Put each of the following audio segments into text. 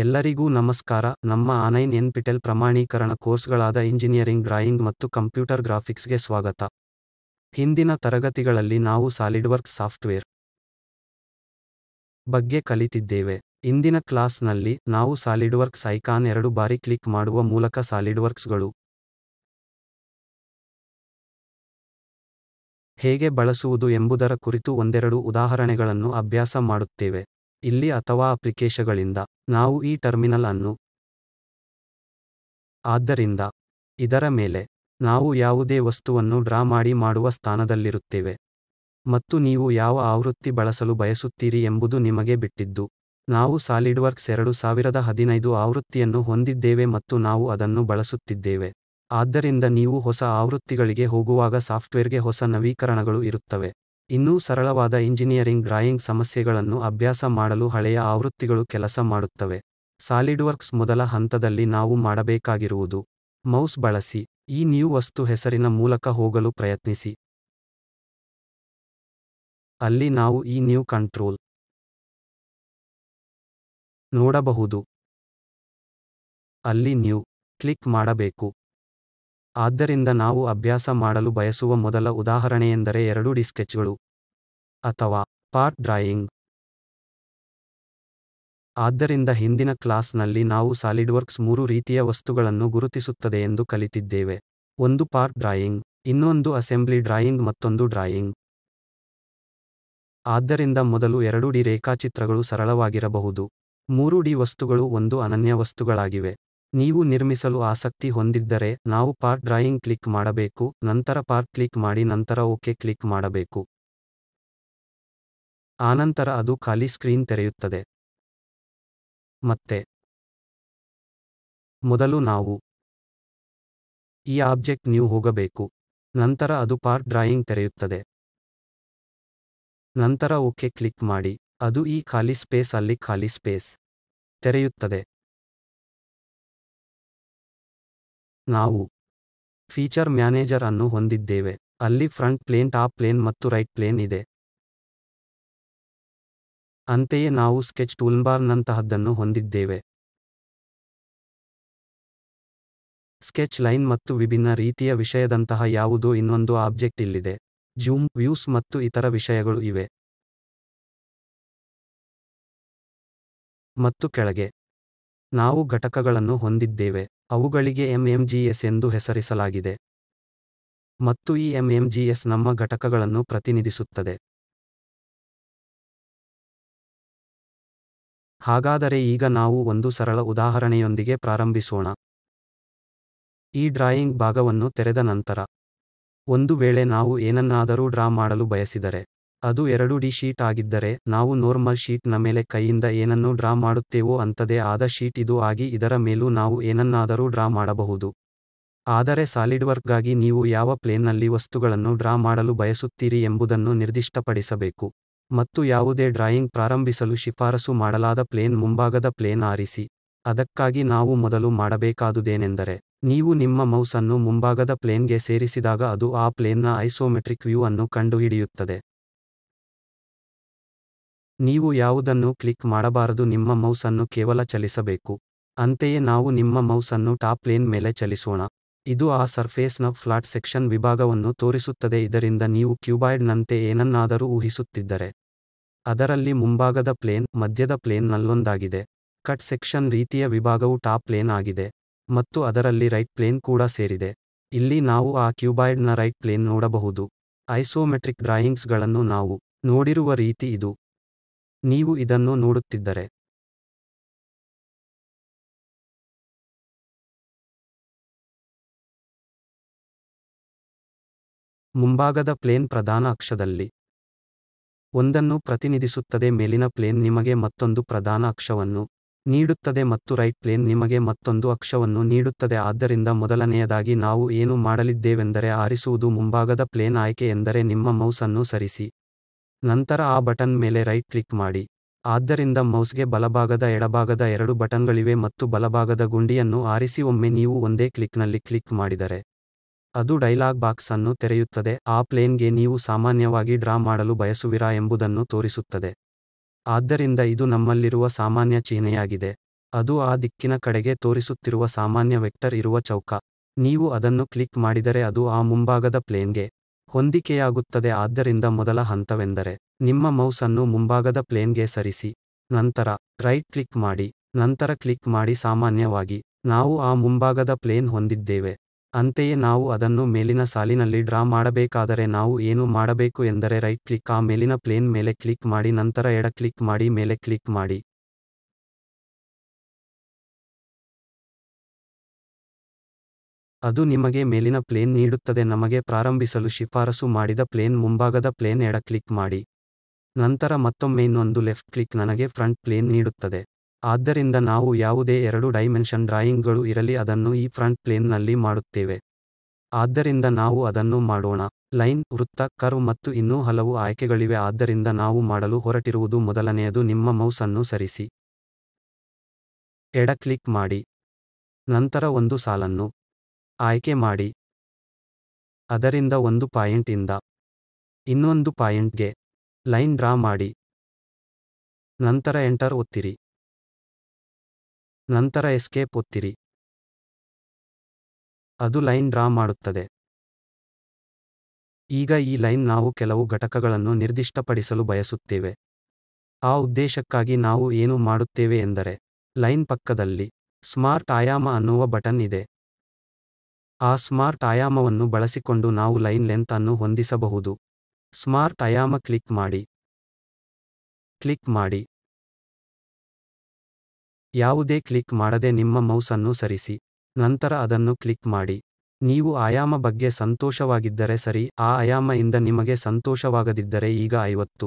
ಎಲ್ಲರಿಗೂ ನಮಸ್ಕಾರ ನಮ್ಮ ಆನ್ಲೈನ್ ಎನ್ಪಿಟೆಲ್ ಪ್ರಮಾಣೀಕರಣ ಕೋರ್ಸ್ಗಳಾದ ಇಂಜಿನಿಯರಿಂಗ್ ಡ್ರಾಯಿಂಗ್ ಮತ್ತು ಕಂಪ್ಯೂಟರ್ ಗ್ರಾಫಿಕ್ಸ್ಗೆ ಸ್ವಾಗತ ಹಿಂದಿನ ತರಗತಿಗಳಲ್ಲಿ ನಾವು ಸಾಲಿಡ್ವರ್ಕ್ ಸಾಫ್ಟ್ವೇರ್ ಬಗ್ಗೆ ಕಲಿತಿದ್ದೇವೆ ಇಂದಿನ ಕ್ಲಾಸ್ನಲ್ಲಿ ನಾವು ಸಾಲಿಡ್ವರ್ಕ್ಸ್ ಐಕಾನ್ ಎರಡು ಬಾರಿ ಕ್ಲಿಕ್ ಮಾಡುವ ಮೂಲಕ ಸಾಲಿಡ್ವರ್ಕ್ಸ್ಗಳು ಹೇಗೆ ಬಳಸುವುದು ಎಂಬುದರ ಕುರಿತು ಒಂದೆರಡು ಉದಾಹರಣೆಗಳನ್ನು ಅಭ್ಯಾಸ ಮಾಡುತ್ತೇವೆ ಇಲ್ಲಿ ಅಥವಾ ಅಪ್ಲಿಕೇಶಗಳಿಂದ ನಾವು ಈ ಟರ್ಮಿನಲ್ ಅನ್ನು ಆದ್ದರಿಂದ ಇದರ ಮೇಲೆ ನಾವು ಯಾವುದೇ ವಸ್ತುವನ್ನು ಡ್ರಾ ಮಾಡಿ ಮಾಡುವ ಸ್ಥಾನದಲ್ಲಿರುತ್ತೇವೆ ಮತ್ತು ನೀವು ಯಾವ ಆವೃತ್ತಿ ಬಳಸಲು ಬಯಸುತ್ತೀರಿ ಎಂಬುದು ನಿಮಗೆ ಬಿಟ್ಟಿದ್ದು ನಾವು ಸಾಲಿಡ್ವರ್ಕ್ಸ್ ಎರಡು ಸಾವಿರದ ಹದಿನೈದು ಆವೃತ್ತಿಯನ್ನು ಹೊಂದಿದ್ದೇವೆ ಮತ್ತು ನಾವು ಅದನ್ನು ಬಳಸುತ್ತಿದ್ದೇವೆ ಆದ್ದರಿಂದ ನೀವು ಹೊಸ ಆವೃತ್ತಿಗಳಿಗೆ ಹೋಗುವಾಗ ಸಾಫ್ಟ್ವೇರ್ಗೆ ಹೊಸ ನವೀಕರಣಗಳು ಇರುತ್ತವೆ ಇನ್ನೂ ಸರಳವಾದ ಇಂಜಿನಿಯರಿಂಗ್ ಡ್ರಾಯಿಂಗ್ ಸಮಸ್ಯೆಗಳನ್ನು ಅಭ್ಯಾಸ ಮಾಡಲು ಹಳೆಯ ಆವೃತ್ತಿಗಳು ಕೆಲಸ ಮಾಡುತ್ತವೆ ಸಾಲಿಡ್ವರ್ಕ್ಸ್ ಮೊದಲ ಹಂತದಲ್ಲಿ ನಾವು ಮಾಡಬೇಕಾಗಿರುವುದು ಮೌಸ್ ಬಳಸಿ ಈ ನ್ಯೂ ವಸ್ತು ಹೆಸರಿನ ಮೂಲಕ ಹೋಗಲು ಪ್ರಯತ್ನಿಸಿ ಅಲ್ಲಿ ನಾವು ಈ ನ್ಯೂ ಕಂಟ್ರೋಲ್ ನೋಡಬಹುದು ಅಲ್ಲಿ ನ್ಯೂ ಕ್ಲಿಕ್ ಮಾಡಬೇಕು ಆದ್ದರಿಂದ ನಾವು ಅಭ್ಯಾಸ ಮಾಡಲು ಬಯಸುವ ಮೊದಲ ಉದಾಹರಣೆಯೆಂದರೆ ಎರಡು ಡಿ ಸ್ಕೆಚ್ಗಳು ಅಥವಾ ಪಾರ್ಟ್ ಡ್ರಾಯಿಂಗ್ ಆದ್ದರಿಂದ ಹಿಂದಿನ ಕ್ಲಾಸ್ನಲ್ಲಿ ನಾವು ಸಾಲಿಡ್ವರ್ಕ್ಸ್ ಮೂರು ರೀತಿಯ ವಸ್ತುಗಳನ್ನು ಗುರುತಿಸುತ್ತದೆ ಎಂದು ಕಲಿತಿದ್ದೇವೆ ಒಂದು ಪಾರ್ಟ್ ಡ್ರಾಯಿಂಗ್ ಇನ್ನೊಂದು ಅಸೆಂಬ್ಲಿ ಡ್ರಾಯಿಂಗ್ ಮತ್ತೊಂದು ಡ್ರಾಯಿಂಗ್ ಆದ್ದರಿಂದ ಮೊದಲು ಎರಡು ಡಿ ರೇಖಾಚಿತ್ರಗಳು ಸರಳವಾಗಿರಬಹುದು ಮೂರು ಡಿ ವಸ್ತುಗಳು ಒಂದು ಅನನ್ಯ ವಸ್ತುಗಳಾಗಿವೆ ನೀವು ನಿರ್ಮಿಸಲು ಆಸಕ್ತಿ ಹೊಂದಿದ್ದರೆ ನಾವು ಪಾರ್ಟ್ ಡ್ರಾಯಿಂಗ್ ಕ್ಲಿಕ್ ಮಾಡಬೇಕು ನಂತರ ಪಾರ್ಟ್ ಕ್ಲಿಕ್ ಮಾಡಿ ನಂತರ ಓಕೆ ಕ್ಲಿಕ್ ಮಾಡಬೇಕು ಆನಂತರ ಅದು ಖಾಲಿ ಸ್ಕ್ರೀನ್ ತೆರೆಯುತ್ತದೆ ಮತ್ತೆ ಮೊದಲು ನಾವು ಈ ಆಬ್ಜೆಕ್ಟ್ ನೀವು ಹೋಗಬೇಕು ನಂತರ ಅದು ಪಾರ್ಟ್ ಡ್ರಾಯಿಂಗ್ ತೆರೆಯುತ್ತದೆ ನಂತರ ಓಕೆ ಕ್ಲಿಕ್ ಮಾಡಿ ಅದು ಈ ಖಾಲಿ ಸ್ಪೇಸ್ ಅಲ್ಲಿ ಖಾಲಿ ಸ್ಪೇಸ್ ತೆರೆಯುತ್ತದೆ ನಾವು ಫೀಚರ್ ಮ್ಯಾನೇಜರ್ ಅನ್ನು ಹೊಂದಿದ್ದೇವೆ ಅಲ್ಲಿ ಫ್ರಂಟ್ ಪ್ಲೇನ್ ಟಾಪ್ ಪ್ಲೇನ್ ಮತ್ತು ರೈಟ್ ಪ್ಲೇನ್ ಇದೆ ಅಂತೆಯೇ ನಾವು ಸ್ಕೆಚ್ ಟೂಲ್ಬಾರ್ನಂತಹದ್ದನ್ನು ಹೊಂದಿದ್ದೇವೆ ಸ್ಕೆಚ್ ಲೈನ್ ಮತ್ತು ವಿಭಿನ್ನ ರೀತಿಯ ವಿಷಯದಂತಹ ಯಾವುದೋ ಇನ್ನೊಂದು ಆಬ್ಜೆಕ್ಟ್ ಇಲ್ಲಿದೆ ಜೂಮ್ ವ್ಯೂಸ್ ಮತ್ತು ಇತರ ವಿಷಯಗಳು ಇವೆ ಮತ್ತು ಕೆಳಗೆ ನಾವು ಘಟಕಗಳನ್ನು ಹೊಂದಿದ್ದೇವೆ ಅವುಗಳಿಗೆ ಎಂಎಂಜಿಎಸ್ ಎಂದು ಹೆಸರಿಸಲಾಗಿದೆ ಮತ್ತು ಈ ಎಂಎಂಜಿಎಸ್ ನಮ್ಮ ಘಟಕಗಳನ್ನು ಪ್ರತಿನಿಧಿಸುತ್ತದೆ ಹಾಗಾದರೆ ಈಗ ನಾವು ಒಂದು ಸರಳ ಉದಾಹರಣೆಯೊಂದಿಗೆ ಪ್ರಾರಂಭಿಸೋಣ ಈ ಡ್ರಾಯಿಂಗ್ ಭಾಗವನ್ನು ತೆರೆದ ನಂತರ ಒಂದು ವೇಳೆ ನಾವು ಏನನ್ನಾದರೂ ಡ್ರಾ ಮಾಡಲು ಬಯಸಿದರೆ ಅದು ಎರಡು ಡಿ ಶೀಟ್ ಆಗಿದ್ದರೆ ನಾವು ನೋರ್ಮಲ್ ಶೀಟ್ ನ ಮೇಲೆ ಕೈಯಿಂದ ಏನನ್ನು ಡ್ರಾ ಮಾಡುತ್ತೇವೋ ಅಂತದೇ ಆದ ಶೀಟ್ ಇದು ಆಗಿ ಇದರ ಮೇಲೂ ನಾವು ಏನನ್ನಾದರೂ ಡ್ರಾ ಮಾಡಬಹುದು ಆದರೆ ಸಾಲಿಡ್ ವರ್ಕ್ಗಾಗಿ ನೀವು ಯಾವ ಪ್ಲೇನ್ನಲ್ಲಿ ವಸ್ತುಗಳನ್ನು ಡ್ರಾ ಮಾಡಲು ಬಯಸುತ್ತೀರಿ ಎಂಬುದನ್ನು ನಿರ್ದಿಷ್ಟಪಡಿಸಬೇಕು ಮತ್ತು ಯಾವುದೇ ಡ್ರಾಯಿಂಗ್ ಪ್ರಾರಂಭಿಸಲು ಶಿಫಾರಸು ಮಾಡಲಾದ ಪ್ಲೇನ್ ಮುಂಭಾಗದ ಪ್ಲೇನ್ ಆರಿಸಿ ಅದಕ್ಕಾಗಿ ನಾವು ಮೊದಲು ಮಾಡಬೇಕಾದುದೇನೆಂದರೆ ನೀವು ನಿಮ್ಮ ಮೌಸ್ ಅನ್ನು ಮುಂಭಾಗದ ಪ್ಲೇನ್ಗೆ ಸೇರಿಸಿದಾಗ ಅದು ಆ ಪ್ಲೇನ್ನ ಐಸೋಮೆಟ್ರಿಕ್ ವ್ಯೂ ಅನ್ನು ಕಂಡುಹಿಡಿಯುತ್ತದೆ ನೀವು ಯಾವುದನ್ನು ಕ್ಲಿಕ್ ಮಾಡಬಾರದು ನಿಮ್ಮ ಮೌಸ್ ಅನ್ನು ಕೇವಲ ಚಲಿಸಬೇಕು ಅಂತೆಯೇ ನಾವು ನಿಮ್ಮ ಮೌಸ್ ಅನ್ನು ಟಾಪ್ ಪ್ಲೇನ್ ಮೇಲೆ ಚಲಿಸೋಣ ಇದು ಆ ಸರ್ಫೇಸ್ನ ಫ್ಲಾಟ್ ಸೆಕ್ಷನ್ ವಿಭಾಗವನ್ನು ತೋರಿಸುತ್ತದೆ ಇದರಿಂದ ನೀವು ಕ್ಯೂಬಾಯ್ಡ್ನಂತೆ ಏನನ್ನಾದರೂ ಊಹಿಸುತ್ತಿದ್ದರೆ ಅದರಲ್ಲಿ ಮುಂಭಾಗದ ಪ್ಲೇನ್ ಮಧ್ಯದ ಪ್ಲೇನ್ ನಲ್ಲೊಂದಾಗಿದೆ ಕಟ್ ಸೆಕ್ಷನ್ ರೀತಿಯ ವಿಭಾಗವು ಟಾಪ್ ಪ್ಲೇನ್ ಆಗಿದೆ ಮತ್ತು ಅದರಲ್ಲಿ ರೈಟ್ ಪ್ಲೇನ್ ಕೂಡ ಸೇರಿದೆ ಇಲ್ಲಿ ನಾವು ಆ ಕ್ಯೂಬಾಯ್ಡ್ನ ರೈಟ್ ಪ್ಲೇನ್ ನೋಡಬಹುದು ಐಸೋಮೆಟ್ರಿಕ್ ಡ್ರಾಯಿಂಗ್ಸ್ಗಳನ್ನು ನಾವು ನೋಡಿರುವ ರೀತಿ ಇದು ನೀವು ಇದನ್ನು ನೋಡುತ್ತಿದ್ದರೆ ಮುಂಭಾಗದ ಪ್ಲೇನ್ ಪ್ರಧಾನ ಅಕ್ಷದಲ್ಲಿ ಒಂದನ್ನು ಪ್ರತಿನಿಧಿಸುತ್ತದೆ ಮೇಲಿನ ಪ್ಲೇನ್ ನಿಮಗೆ ಮತ್ತೊಂದು ಪ್ರಧಾನ ಅಕ್ಷವನ್ನು ನೀಡುತ್ತದೆ ಮತ್ತು ರೈಟ್ ಪ್ಲೇನ್ ನಿಮಗೆ ಮತ್ತೊಂದು ಅಕ್ಷವನ್ನು ನೀಡುತ್ತದೆ ಆದ್ದರಿಂದ ಮೊದಲನೆಯದಾಗಿ ನಾವು ಏನು ಮಾಡಲಿದ್ದೇವೆಂದರೆ ಆರಿಸುವುದು ಮುಂಭಾಗದ ಪ್ಲೇನ್ ಆಯ್ಕೆ ಎಂದರೆ ನಿಮ್ಮ ಮೌಸ್ ಅನ್ನು ಸರಿಸಿ ನಂತರ ಆ ಬಟನ್ ಮೇಲೆ ರೈಟ್ ಕ್ಲಿಕ್ ಮಾಡಿ ಆದ್ದರಿಂದ ಮೌಸ್ಗೆ ಬಲಭಾಗದ ಎಡಭಾಗದ ಎರಡು ಬಟನ್ಗಳಿವೆ ಮತ್ತು ಬಲಭಾಗದ ಗುಂಡಿಯನ್ನು ಆರಿಸಿ ಒಮ್ಮೆ ನೀವು ಒಂದೇ ಕ್ಲಿಕ್ನಲ್ಲಿ ಕ್ಲಿಕ್ ಮಾಡಿದರೆ ಅದು ಡೈಲಾಗ್ ಬಾಕ್ಸ್ ಅನ್ನು ತೆರೆಯುತ್ತದೆ ಆ ಪ್ಲೇನ್ಗೆ ನೀವು ಸಾಮಾನ್ಯವಾಗಿ ಡ್ರಾ ಮಾಡಲು ಬಯಸುವಿರಾ ಎಂಬುದನ್ನು ತೋರಿಸುತ್ತದೆ ಆದ್ದರಿಂದ ಇದು ನಮ್ಮಲ್ಲಿರುವ ಸಾಮಾನ್ಯ ಚಿಹ್ನೆಯಾಗಿದೆ ಅದು ಆ ದಿಕ್ಕಿನ ಕಡೆಗೆ ತೋರಿಸುತ್ತಿರುವ ಸಾಮಾನ್ಯ ವೆಕ್ಟರ್ ಇರುವ ಚೌಕ ನೀವು ಅದನ್ನು ಕ್ಲಿಕ್ ಮಾಡಿದರೆ ಅದು ಆ ಮುಂಭಾಗದ ಪ್ಲೇನ್ಗೆ ಹೊಂದಿಕೆಯಾಗುತ್ತದೆ ಆದ್ದರಿಂದ ಮೊದಲ ಹಂತವೆಂದರೆ ನಿಮ್ಮ ಮೌಸ್ ಅನ್ನು ಮುಂಭಾಗದ ಪ್ಲೇನ್ಗೆ ಸರಿಸಿ ನಂತರ ರೈಟ್ ಕ್ಲಿಕ್ ಮಾಡಿ ನಂತರ ಕ್ಲಿಕ್ ಮಾಡಿ ಸಾಮಾನ್ಯವಾಗಿ ನಾವು ಆ ಮುಂಭಾಗದ ಪ್ಲೇನ್ ಹೊಂದಿದ್ದೇವೆ ಅಂತೆಯೇ ನಾವು ಅದನ್ನು ಮೇಲಿನ ಸಾಲಿನಲ್ಲಿ ಡ್ರಾ ಮಾಡಬೇಕಾದರೆ ನಾವು ಏನು ಮಾಡಬೇಕು ಎಂದರೆ ರೈಟ್ ಕ್ಲಿಕ್ ಆ ಮೇಲಿನ ಪ್ಲೇನ್ ಮೇಲೆ ಕ್ಲಿಕ್ ಮಾಡಿ ನಂತರ ಎಡ ಕ್ಲಿಕ್ ಮಾಡಿ ಮೇಲೆ ಕ್ಲಿಕ್ ಮಾಡಿ ಅದು ನಿಮಗೆ ಮೇಲಿನ ಪ್ಲೇನ್ ನೀಡುತ್ತದೆ ನಮಗೆ ಪ್ರಾರಂಭಿಸಲು ಶಿಫಾರಸು ಮಾಡಿದ ಪ್ಲೇನ್ ಮುಂಭಾಗದ ಪ್ಲೇನ್ ಎಡ ಕ್ಲಿಕ್ ಮಾಡಿ ನಂತರ ಮತ್ತೊಮ್ಮೆ ಇನ್ನೊಂದು ಲೆಫ್ಟ್ ಕ್ಲಿಕ್ ನನಗೆ ಫ್ರಂಟ್ ಪ್ಲೇನ್ ನೀಡುತ್ತದೆ ಆದ್ದರಿಂದ ನಾವು ಯಾವುದೇ ಎರಡು ಡೈಮೆನ್ಷನ್ ಡ್ರಾಯಿಂಗ್ಗಳು ಇರಲಿ ಅದನ್ನು ಈ ಫ್ರಂಟ್ ಪ್ಲೇನ್ನಲ್ಲಿ ಮಾಡುತ್ತೇವೆ ಆದ್ದರಿಂದ ನಾವು ಅದನ್ನು ಮಾಡೋಣ ಲೈನ್ ವೃತ್ತ ಕರ್ವ್ ಮತ್ತು ಇನ್ನೂ ಹಲವು ಆಯ್ಕೆಗಳಿವೆ ಆದ್ದರಿಂದ ನಾವು ಮಾಡಲು ಹೊರಟಿರುವುದು ಮೊದಲನೆಯದು ನಿಮ್ಮ ಮೌಸ್ ಅನ್ನು ಸರಿಸಿ ಎಡ ಕ್ಲಿಕ್ ಮಾಡಿ ನಂತರ ಒಂದು ಸಾಲನ್ನು ಆಯ್ಕೆ ಮಾಡಿ ಅದರಿಂದ ಒಂದು ಪಾಯಿಂಟ್ ಇಂದ ಇನ್ನೊಂದು ಪಾಯಿಂಟ್ಗೆ ಲೈನ್ ಡ್ರಾ ಮಾಡಿ ನಂತರ ಎಂಟರ್ ಒತ್ತಿರಿ ನಂತರ ಎಸ್ಕೇಪ್ ಒತ್ತಿರಿ ಅದು ಲೈನ್ ಡ್ರಾ ಮಾಡುತ್ತದೆ ಈಗ ಈ ಲೈನ್ ನಾವು ಕೆಲವು ಘಟಕಗಳನ್ನು ನಿರ್ದಿಷ್ಟಪಡಿಸಲು ಬಯಸುತ್ತೇವೆ ಆ ಉದ್ದೇಶಕ್ಕಾಗಿ ನಾವು ಏನು ಮಾಡುತ್ತೇವೆ ಎಂದರೆ ಲೈನ್ ಪಕ್ಕದಲ್ಲಿ ಸ್ಮಾರ್ಟ್ ಆಯಾಮ ಅನ್ನುವ ಬಟನ್ ಇದೆ ಆ ಸ್ಮಾರ್ಟ್ ಆಯಾಮವನ್ನು ಬಳಸಿಕೊಂಡು ನಾವು ಲೈನ್ ಲೆಂತ್ ಅನ್ನು ಹೊಂದಿಸಬಹುದು ಸ್ಮಾರ್ಟ್ ಆಯಾಮ ಕ್ಲಿಕ್ ಮಾಡಿ ಕ್ಲಿಕ್ ಮಾಡಿ ಯಾವುದೇ ಕ್ಲಿಕ್ ಮಾಡದೆ ನಿಮ್ಮ ಮೌಸ್ ಅನ್ನು ಸರಿಸಿ ನಂತರ ಅದನ್ನು ಕ್ಲಿಕ್ ಮಾಡಿ ನೀವು ಆಯಾಮ ಬಗ್ಗೆ ಸಂತೋಷವಾಗಿದ್ದರೆ ಸರಿ ಆ ಆಯಾಮ ಇಂದ ನಿಮಗೆ ಸಂತೋಷವಾಗದಿದ್ದರೆ ಈಗ ಐವತ್ತು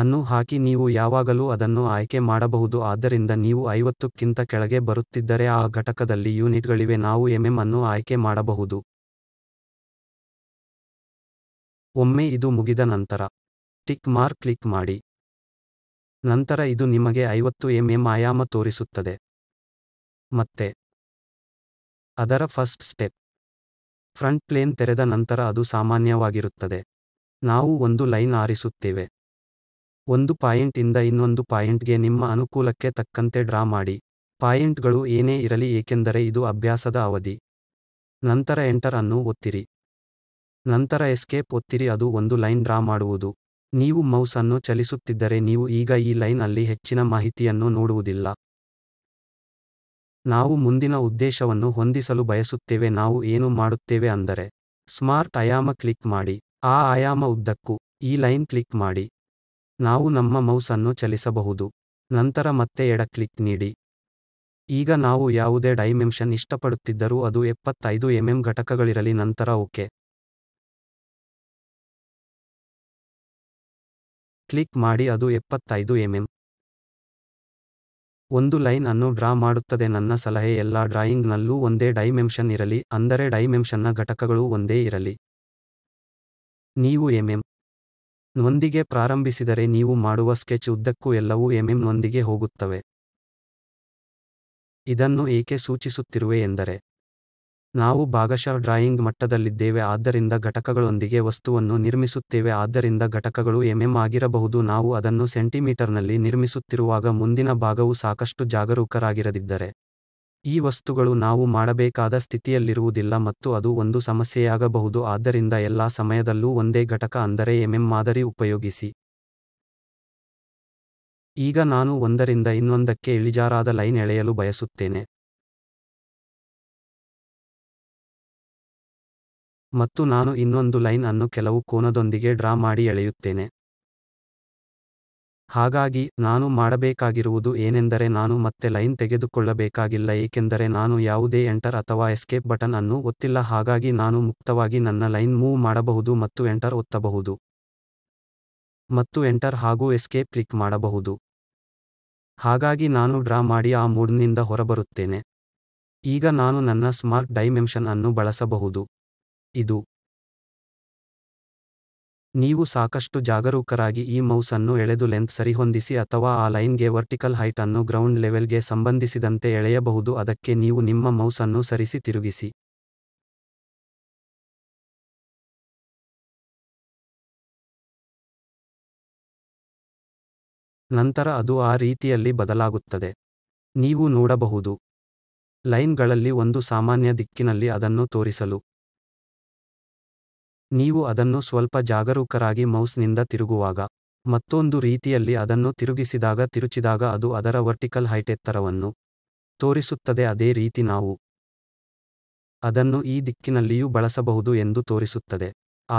ಅನ್ನು ಹಾಕಿ ನೀವು ಯಾವಾಗಲೂ ಅದನ್ನು ಆಯ್ಕೆ ಮಾಡಬಹುದು ಆದ್ದರಿಂದ ನೀವು ಐವತ್ತಕ್ಕಿಂತ ಕೆಳಗೆ ಬರುತ್ತಿದ್ದರೆ ಆ ಘಟಕದಲ್ಲಿ ಯೂನಿಟ್ಗಳಿವೆ ನಾವು ಎಂಎಂ ಅನ್ನು ಆಯ್ಕೆ ಮಾಡಬಹುದು ಒಮ್ಮೆ ಇದು ಮುಗಿದ ನಂತರ ಟಿಕ್ ಮಾರ್ಕ್ ಕ್ಲಿಕ್ ಮಾಡಿ ನಂತರ ಇದು ನಿಮಗೆ ಐವತ್ತು ಎಂಎಂ ಆಯಾಮ ತೋರಿಸುತ್ತದೆ ಮತ್ತೆ ಅದರ ಫಸ್ಟ್ ಸ್ಟೆಪ್ ಫ್ರಂಟ್ ಪ್ಲೇನ್ ತೆರೆದ ನಂತರ ಅದು ಸಾಮಾನ್ಯವಾಗಿರುತ್ತದೆ ನಾವು ಒಂದು ಲೈನ್ ಆರಿಸುತ್ತೇವೆ ಒಂದು ಪಾಯಿಂಟ್ ಇಂದ ಇನ್ನೊಂದು ಪಾಯಿಂಟ್ಗೆ ನಿಮ್ಮ ಅನುಕೂಲಕ್ಕೆ ತಕ್ಕಂತೆ ಡ್ರಾ ಮಾಡಿ ಪಾಯಿಂಟ್ಗಳು ಏನೇ ಇರಲಿ ಏಕೆಂದರೆ ಇದು ಅಭ್ಯಾಸದ ಅವಧಿ ನಂತರ ಎಂಟರ್ ಅನ್ನು ಒತ್ತಿರಿ ನಂತರ ಎಸ್ಕೇಪ್ ಒತ್ತಿರಿ ಅದು ಒಂದು ಲೈನ್ ಡ್ರಾ ಮಾಡುವುದು ನೀವು ಮೌಸ್ ಅನ್ನು ಚಲಿಸುತ್ತಿದ್ದರೆ ನೀವು ಈಗ ಈ ಲೈನ್ ಅಲ್ಲಿ ಹೆಚ್ಚಿನ ಮಾಹಿತಿಯನ್ನು ನೋಡುವುದಿಲ್ಲ ನಾವು ಮುಂದಿನ ಉದ್ದೇಶವನ್ನು ಹೊಂದಿಸಲು ಬಯಸುತ್ತೇವೆ ನಾವು ಏನು ಮಾಡುತ್ತೇವೆ ಅಂದರೆ ಸ್ಮಾರ್ಟ್ ಆಯಾಮ ಕ್ಲಿಕ್ ಮಾಡಿ ಆ ಆಯಾಮ ಉದ್ದಕ್ಕೂ ಈ ಲೈನ್ ಕ್ಲಿಕ್ ಮಾಡಿ ನಾವು ನಮ್ಮ ಮೌಸ್ ಅನ್ನು ಚಲಿಸಬಹುದು ನಂತರ ಮತ್ತೆ ಎಡ ಕ್ಲಿಕ್ ನೀಡಿ ಈಗ ನಾವು ಯಾವುದೇ ಡೈಮೆನ್ಷನ್ ಇಷ್ಟಪಡುತ್ತಿದ್ದರೂ ಅದು ಎಪ್ಪತ್ತೈದು ಎಂಎಂ ಘಟಕಗಳಿರಲಿ ನಂತರ ಓಕೆ ಕ್ಲಿಕ್ ಮಾಡಿ ಅದು ಎಪ್ಪತ್ತೈದು ಎಂಎಂ ಒಂದು ಲೈನ್ ಅನ್ನು ಡ್ರಾ ಮಾಡುತ್ತದೆ ನನ್ನ ಸಲಹೆ ಎಲ್ಲ ಡ್ರಾಯಿಂಗ್ನಲ್ಲೂ ಒಂದೇ ಡೈಮೆನ್ಷನ್ ಇರಲಿ ಅಂದರೆ ಡೈಮೆನ್ಷನ್ನ ಘಟಕಗಳು ಒಂದೇ ಇರಲಿ ನೀವು ಎಂಎಂ ನೊಂದಿಗೆ ಪ್ರಾರಂಭಿಸಿದರೆ ನೀವು ಮಾಡುವ ಸ್ಕೆಚ್ ಉದ್ದಕ್ಕೂ ಎಲ್ಲವೂ ಎಂಎಂ ನೊಂದಿಗೆ ಹೋಗುತ್ತವೆ ಇದನ್ನು ಏಕೆ ಸೂಚಿಸುತ್ತಿರುವೆ ಎಂದರೆ ನಾವು ಭಾಗಶಃ ಡ್ರಾಯಿಂಗ್ ಮಟ್ಟದಲ್ಲಿದ್ದೇವೆ ಆದ್ದರಿಂದ ಘಟಕಗಳೊಂದಿಗೆ ವಸ್ತುವನ್ನು ನಿರ್ಮಿಸುತ್ತೇವೆ ಆದ್ದರಿಂದ ಘಟಕಗಳು ಎಂಎಂ ಆಗಿರಬಹುದು ನಾವು ಅದನ್ನು ಸೆಂಟಿಮೀಟರ್ನಲ್ಲಿ ನಿರ್ಮಿಸುತ್ತಿರುವಾಗ ಮುಂದಿನ ಭಾಗವು ಸಾಕಷ್ಟು ಜಾಗರೂಕರಾಗಿರದಿದ್ದರೆ ಈ ವಸ್ತುಗಳು ನಾವು ಮಾಡಬೇಕಾದ ಸ್ಥಿತಿಯಲ್ಲಿರುವುದಿಲ್ಲ ಮತ್ತು ಅದು ಒಂದು ಸಮಸ್ಯೆಯಾಗಬಹುದು ಆದ್ದರಿಂದ ಎಲ್ಲ ಸಮಯದಲ್ಲೂ ಒಂದೇ ಘಟಕ ಅಂದರೆ ಎಂಎಂ ಮಾದರಿ ಉಪಯೋಗಿಸಿ ಈಗ ನಾನು ಒಂದರಿಂದ ಇನ್ನೊಂದಕ್ಕೆ ಇಳಿಜಾರಾದ ಲೈನ್ ಎಳೆಯಲು ಬಯಸುತ್ತೇನೆ ಮತ್ತು ನಾನು ಇನ್ನೊಂದು ಲೈನ್ ಅನ್ನು ಕೆಲವು ಕೋನದೊಂದಿಗೆ ಡ್ರಾ ಮಾಡಿ ಎಳೆಯುತ್ತೇನೆ ಹಾಗಾಗಿ ನಾನು ಮಾಡಬೇಕಾಗಿರುವುದು ಏನೆಂದರೆ ನಾನು ಮತ್ತೆ ಲೈನ್ ತೆಗೆದುಕೊಳ್ಳಬೇಕಾಗಿಲ್ಲ ಏಕೆಂದರೆ ನಾನು ಯಾವುದೇ ಎಂಟರ್ ಅಥವಾ ಎಸ್ಕೇಪ್ ಬಟನ್ ಅನ್ನು ಒತ್ತಿಲ್ಲ ಹಾಗಾಗಿ ನಾನು ಮುಕ್ತವಾಗಿ ನನ್ನ ಲೈನ್ ಮೂವ್ ಮಾಡಬಹುದು ಮತ್ತು ಎಂಟರ್ ಒತ್ತಬಹುದು ಮತ್ತು ಎಂಟರ್ ಹಾಗೂ ಎಸ್ಕೇಪ್ ಕ್ಲಿಕ್ ಮಾಡಬಹುದು ಹಾಗಾಗಿ ನಾನು ಡ್ರಾ ಮಾಡಿ ಆ ಮೂಡ್ನಿಂದ ಹೊರಬರುತ್ತೇನೆ ಈಗ ನಾನು ನನ್ನ ಸ್ಮಾರ್ಟ್ ಡೈಮೆನ್ಷನ್ ಅನ್ನು ಬಳಸಬಹುದು ಇದು ನೀವು ಸಾಕಷ್ಟು ಜಾಗರೂಕರಾಗಿ ಈ ಮೌಸ್ ಅನ್ನು ಎಳೆದು ಲೆಂತ್ ಸರಿಹೊಂದಿಸಿ ಅಥವಾ ಆ ಲೈನ್ಗೆ ವರ್ಟಿಕಲ್ ಹೈಟ್ ಅನ್ನು ಗ್ರೌಂಡ್ ಲೆವೆಲ್ಗೆ ಸಂಬಂಧಿಸಿದಂತೆ ಎಳೆಯಬಹುದು ಅದಕ್ಕೆ ನೀವು ನಿಮ್ಮ ಮೌಸ್ ಅನ್ನು ಸರಿಸಿ ತಿರುಗಿಸಿ ನಂತರ ಅದು ಆ ರೀತಿಯಲ್ಲಿ ಬದಲಾಗುತ್ತದೆ ನೀವು ನೋಡಬಹುದು ಲೈನ್ಗಳಲ್ಲಿ ಒಂದು ಸಾಮಾನ್ಯ ದಿಕ್ಕಿನಲ್ಲಿ ಅದನ್ನು ತೋರಿಸಲು ನೀವು ಅದನ್ನು ಸ್ವಲ್ಪ ಜಾಗರೂಕರಾಗಿ ಮೌಸ್ನಿಂದ ತಿರುಗುವಾಗ ಮತ್ತೊಂದು ರೀತಿಯಲ್ಲಿ ಅದನ್ನು ತಿರುಗಿಸಿದಾಗ ತಿರುಚಿದಾಗ ಅದು ಅದರ ವರ್ಟಿಕಲ್ ಹೈಟ್ ಎತ್ತರವನ್ನು ತೋರಿಸುತ್ತದೆ ಅದೇ ರೀತಿ ನಾವು ಅದನ್ನು ಈ ದಿಕ್ಕಿನಲ್ಲಿಯೂ ಬಳಸಬಹುದು ಎಂದು ತೋರಿಸುತ್ತದೆ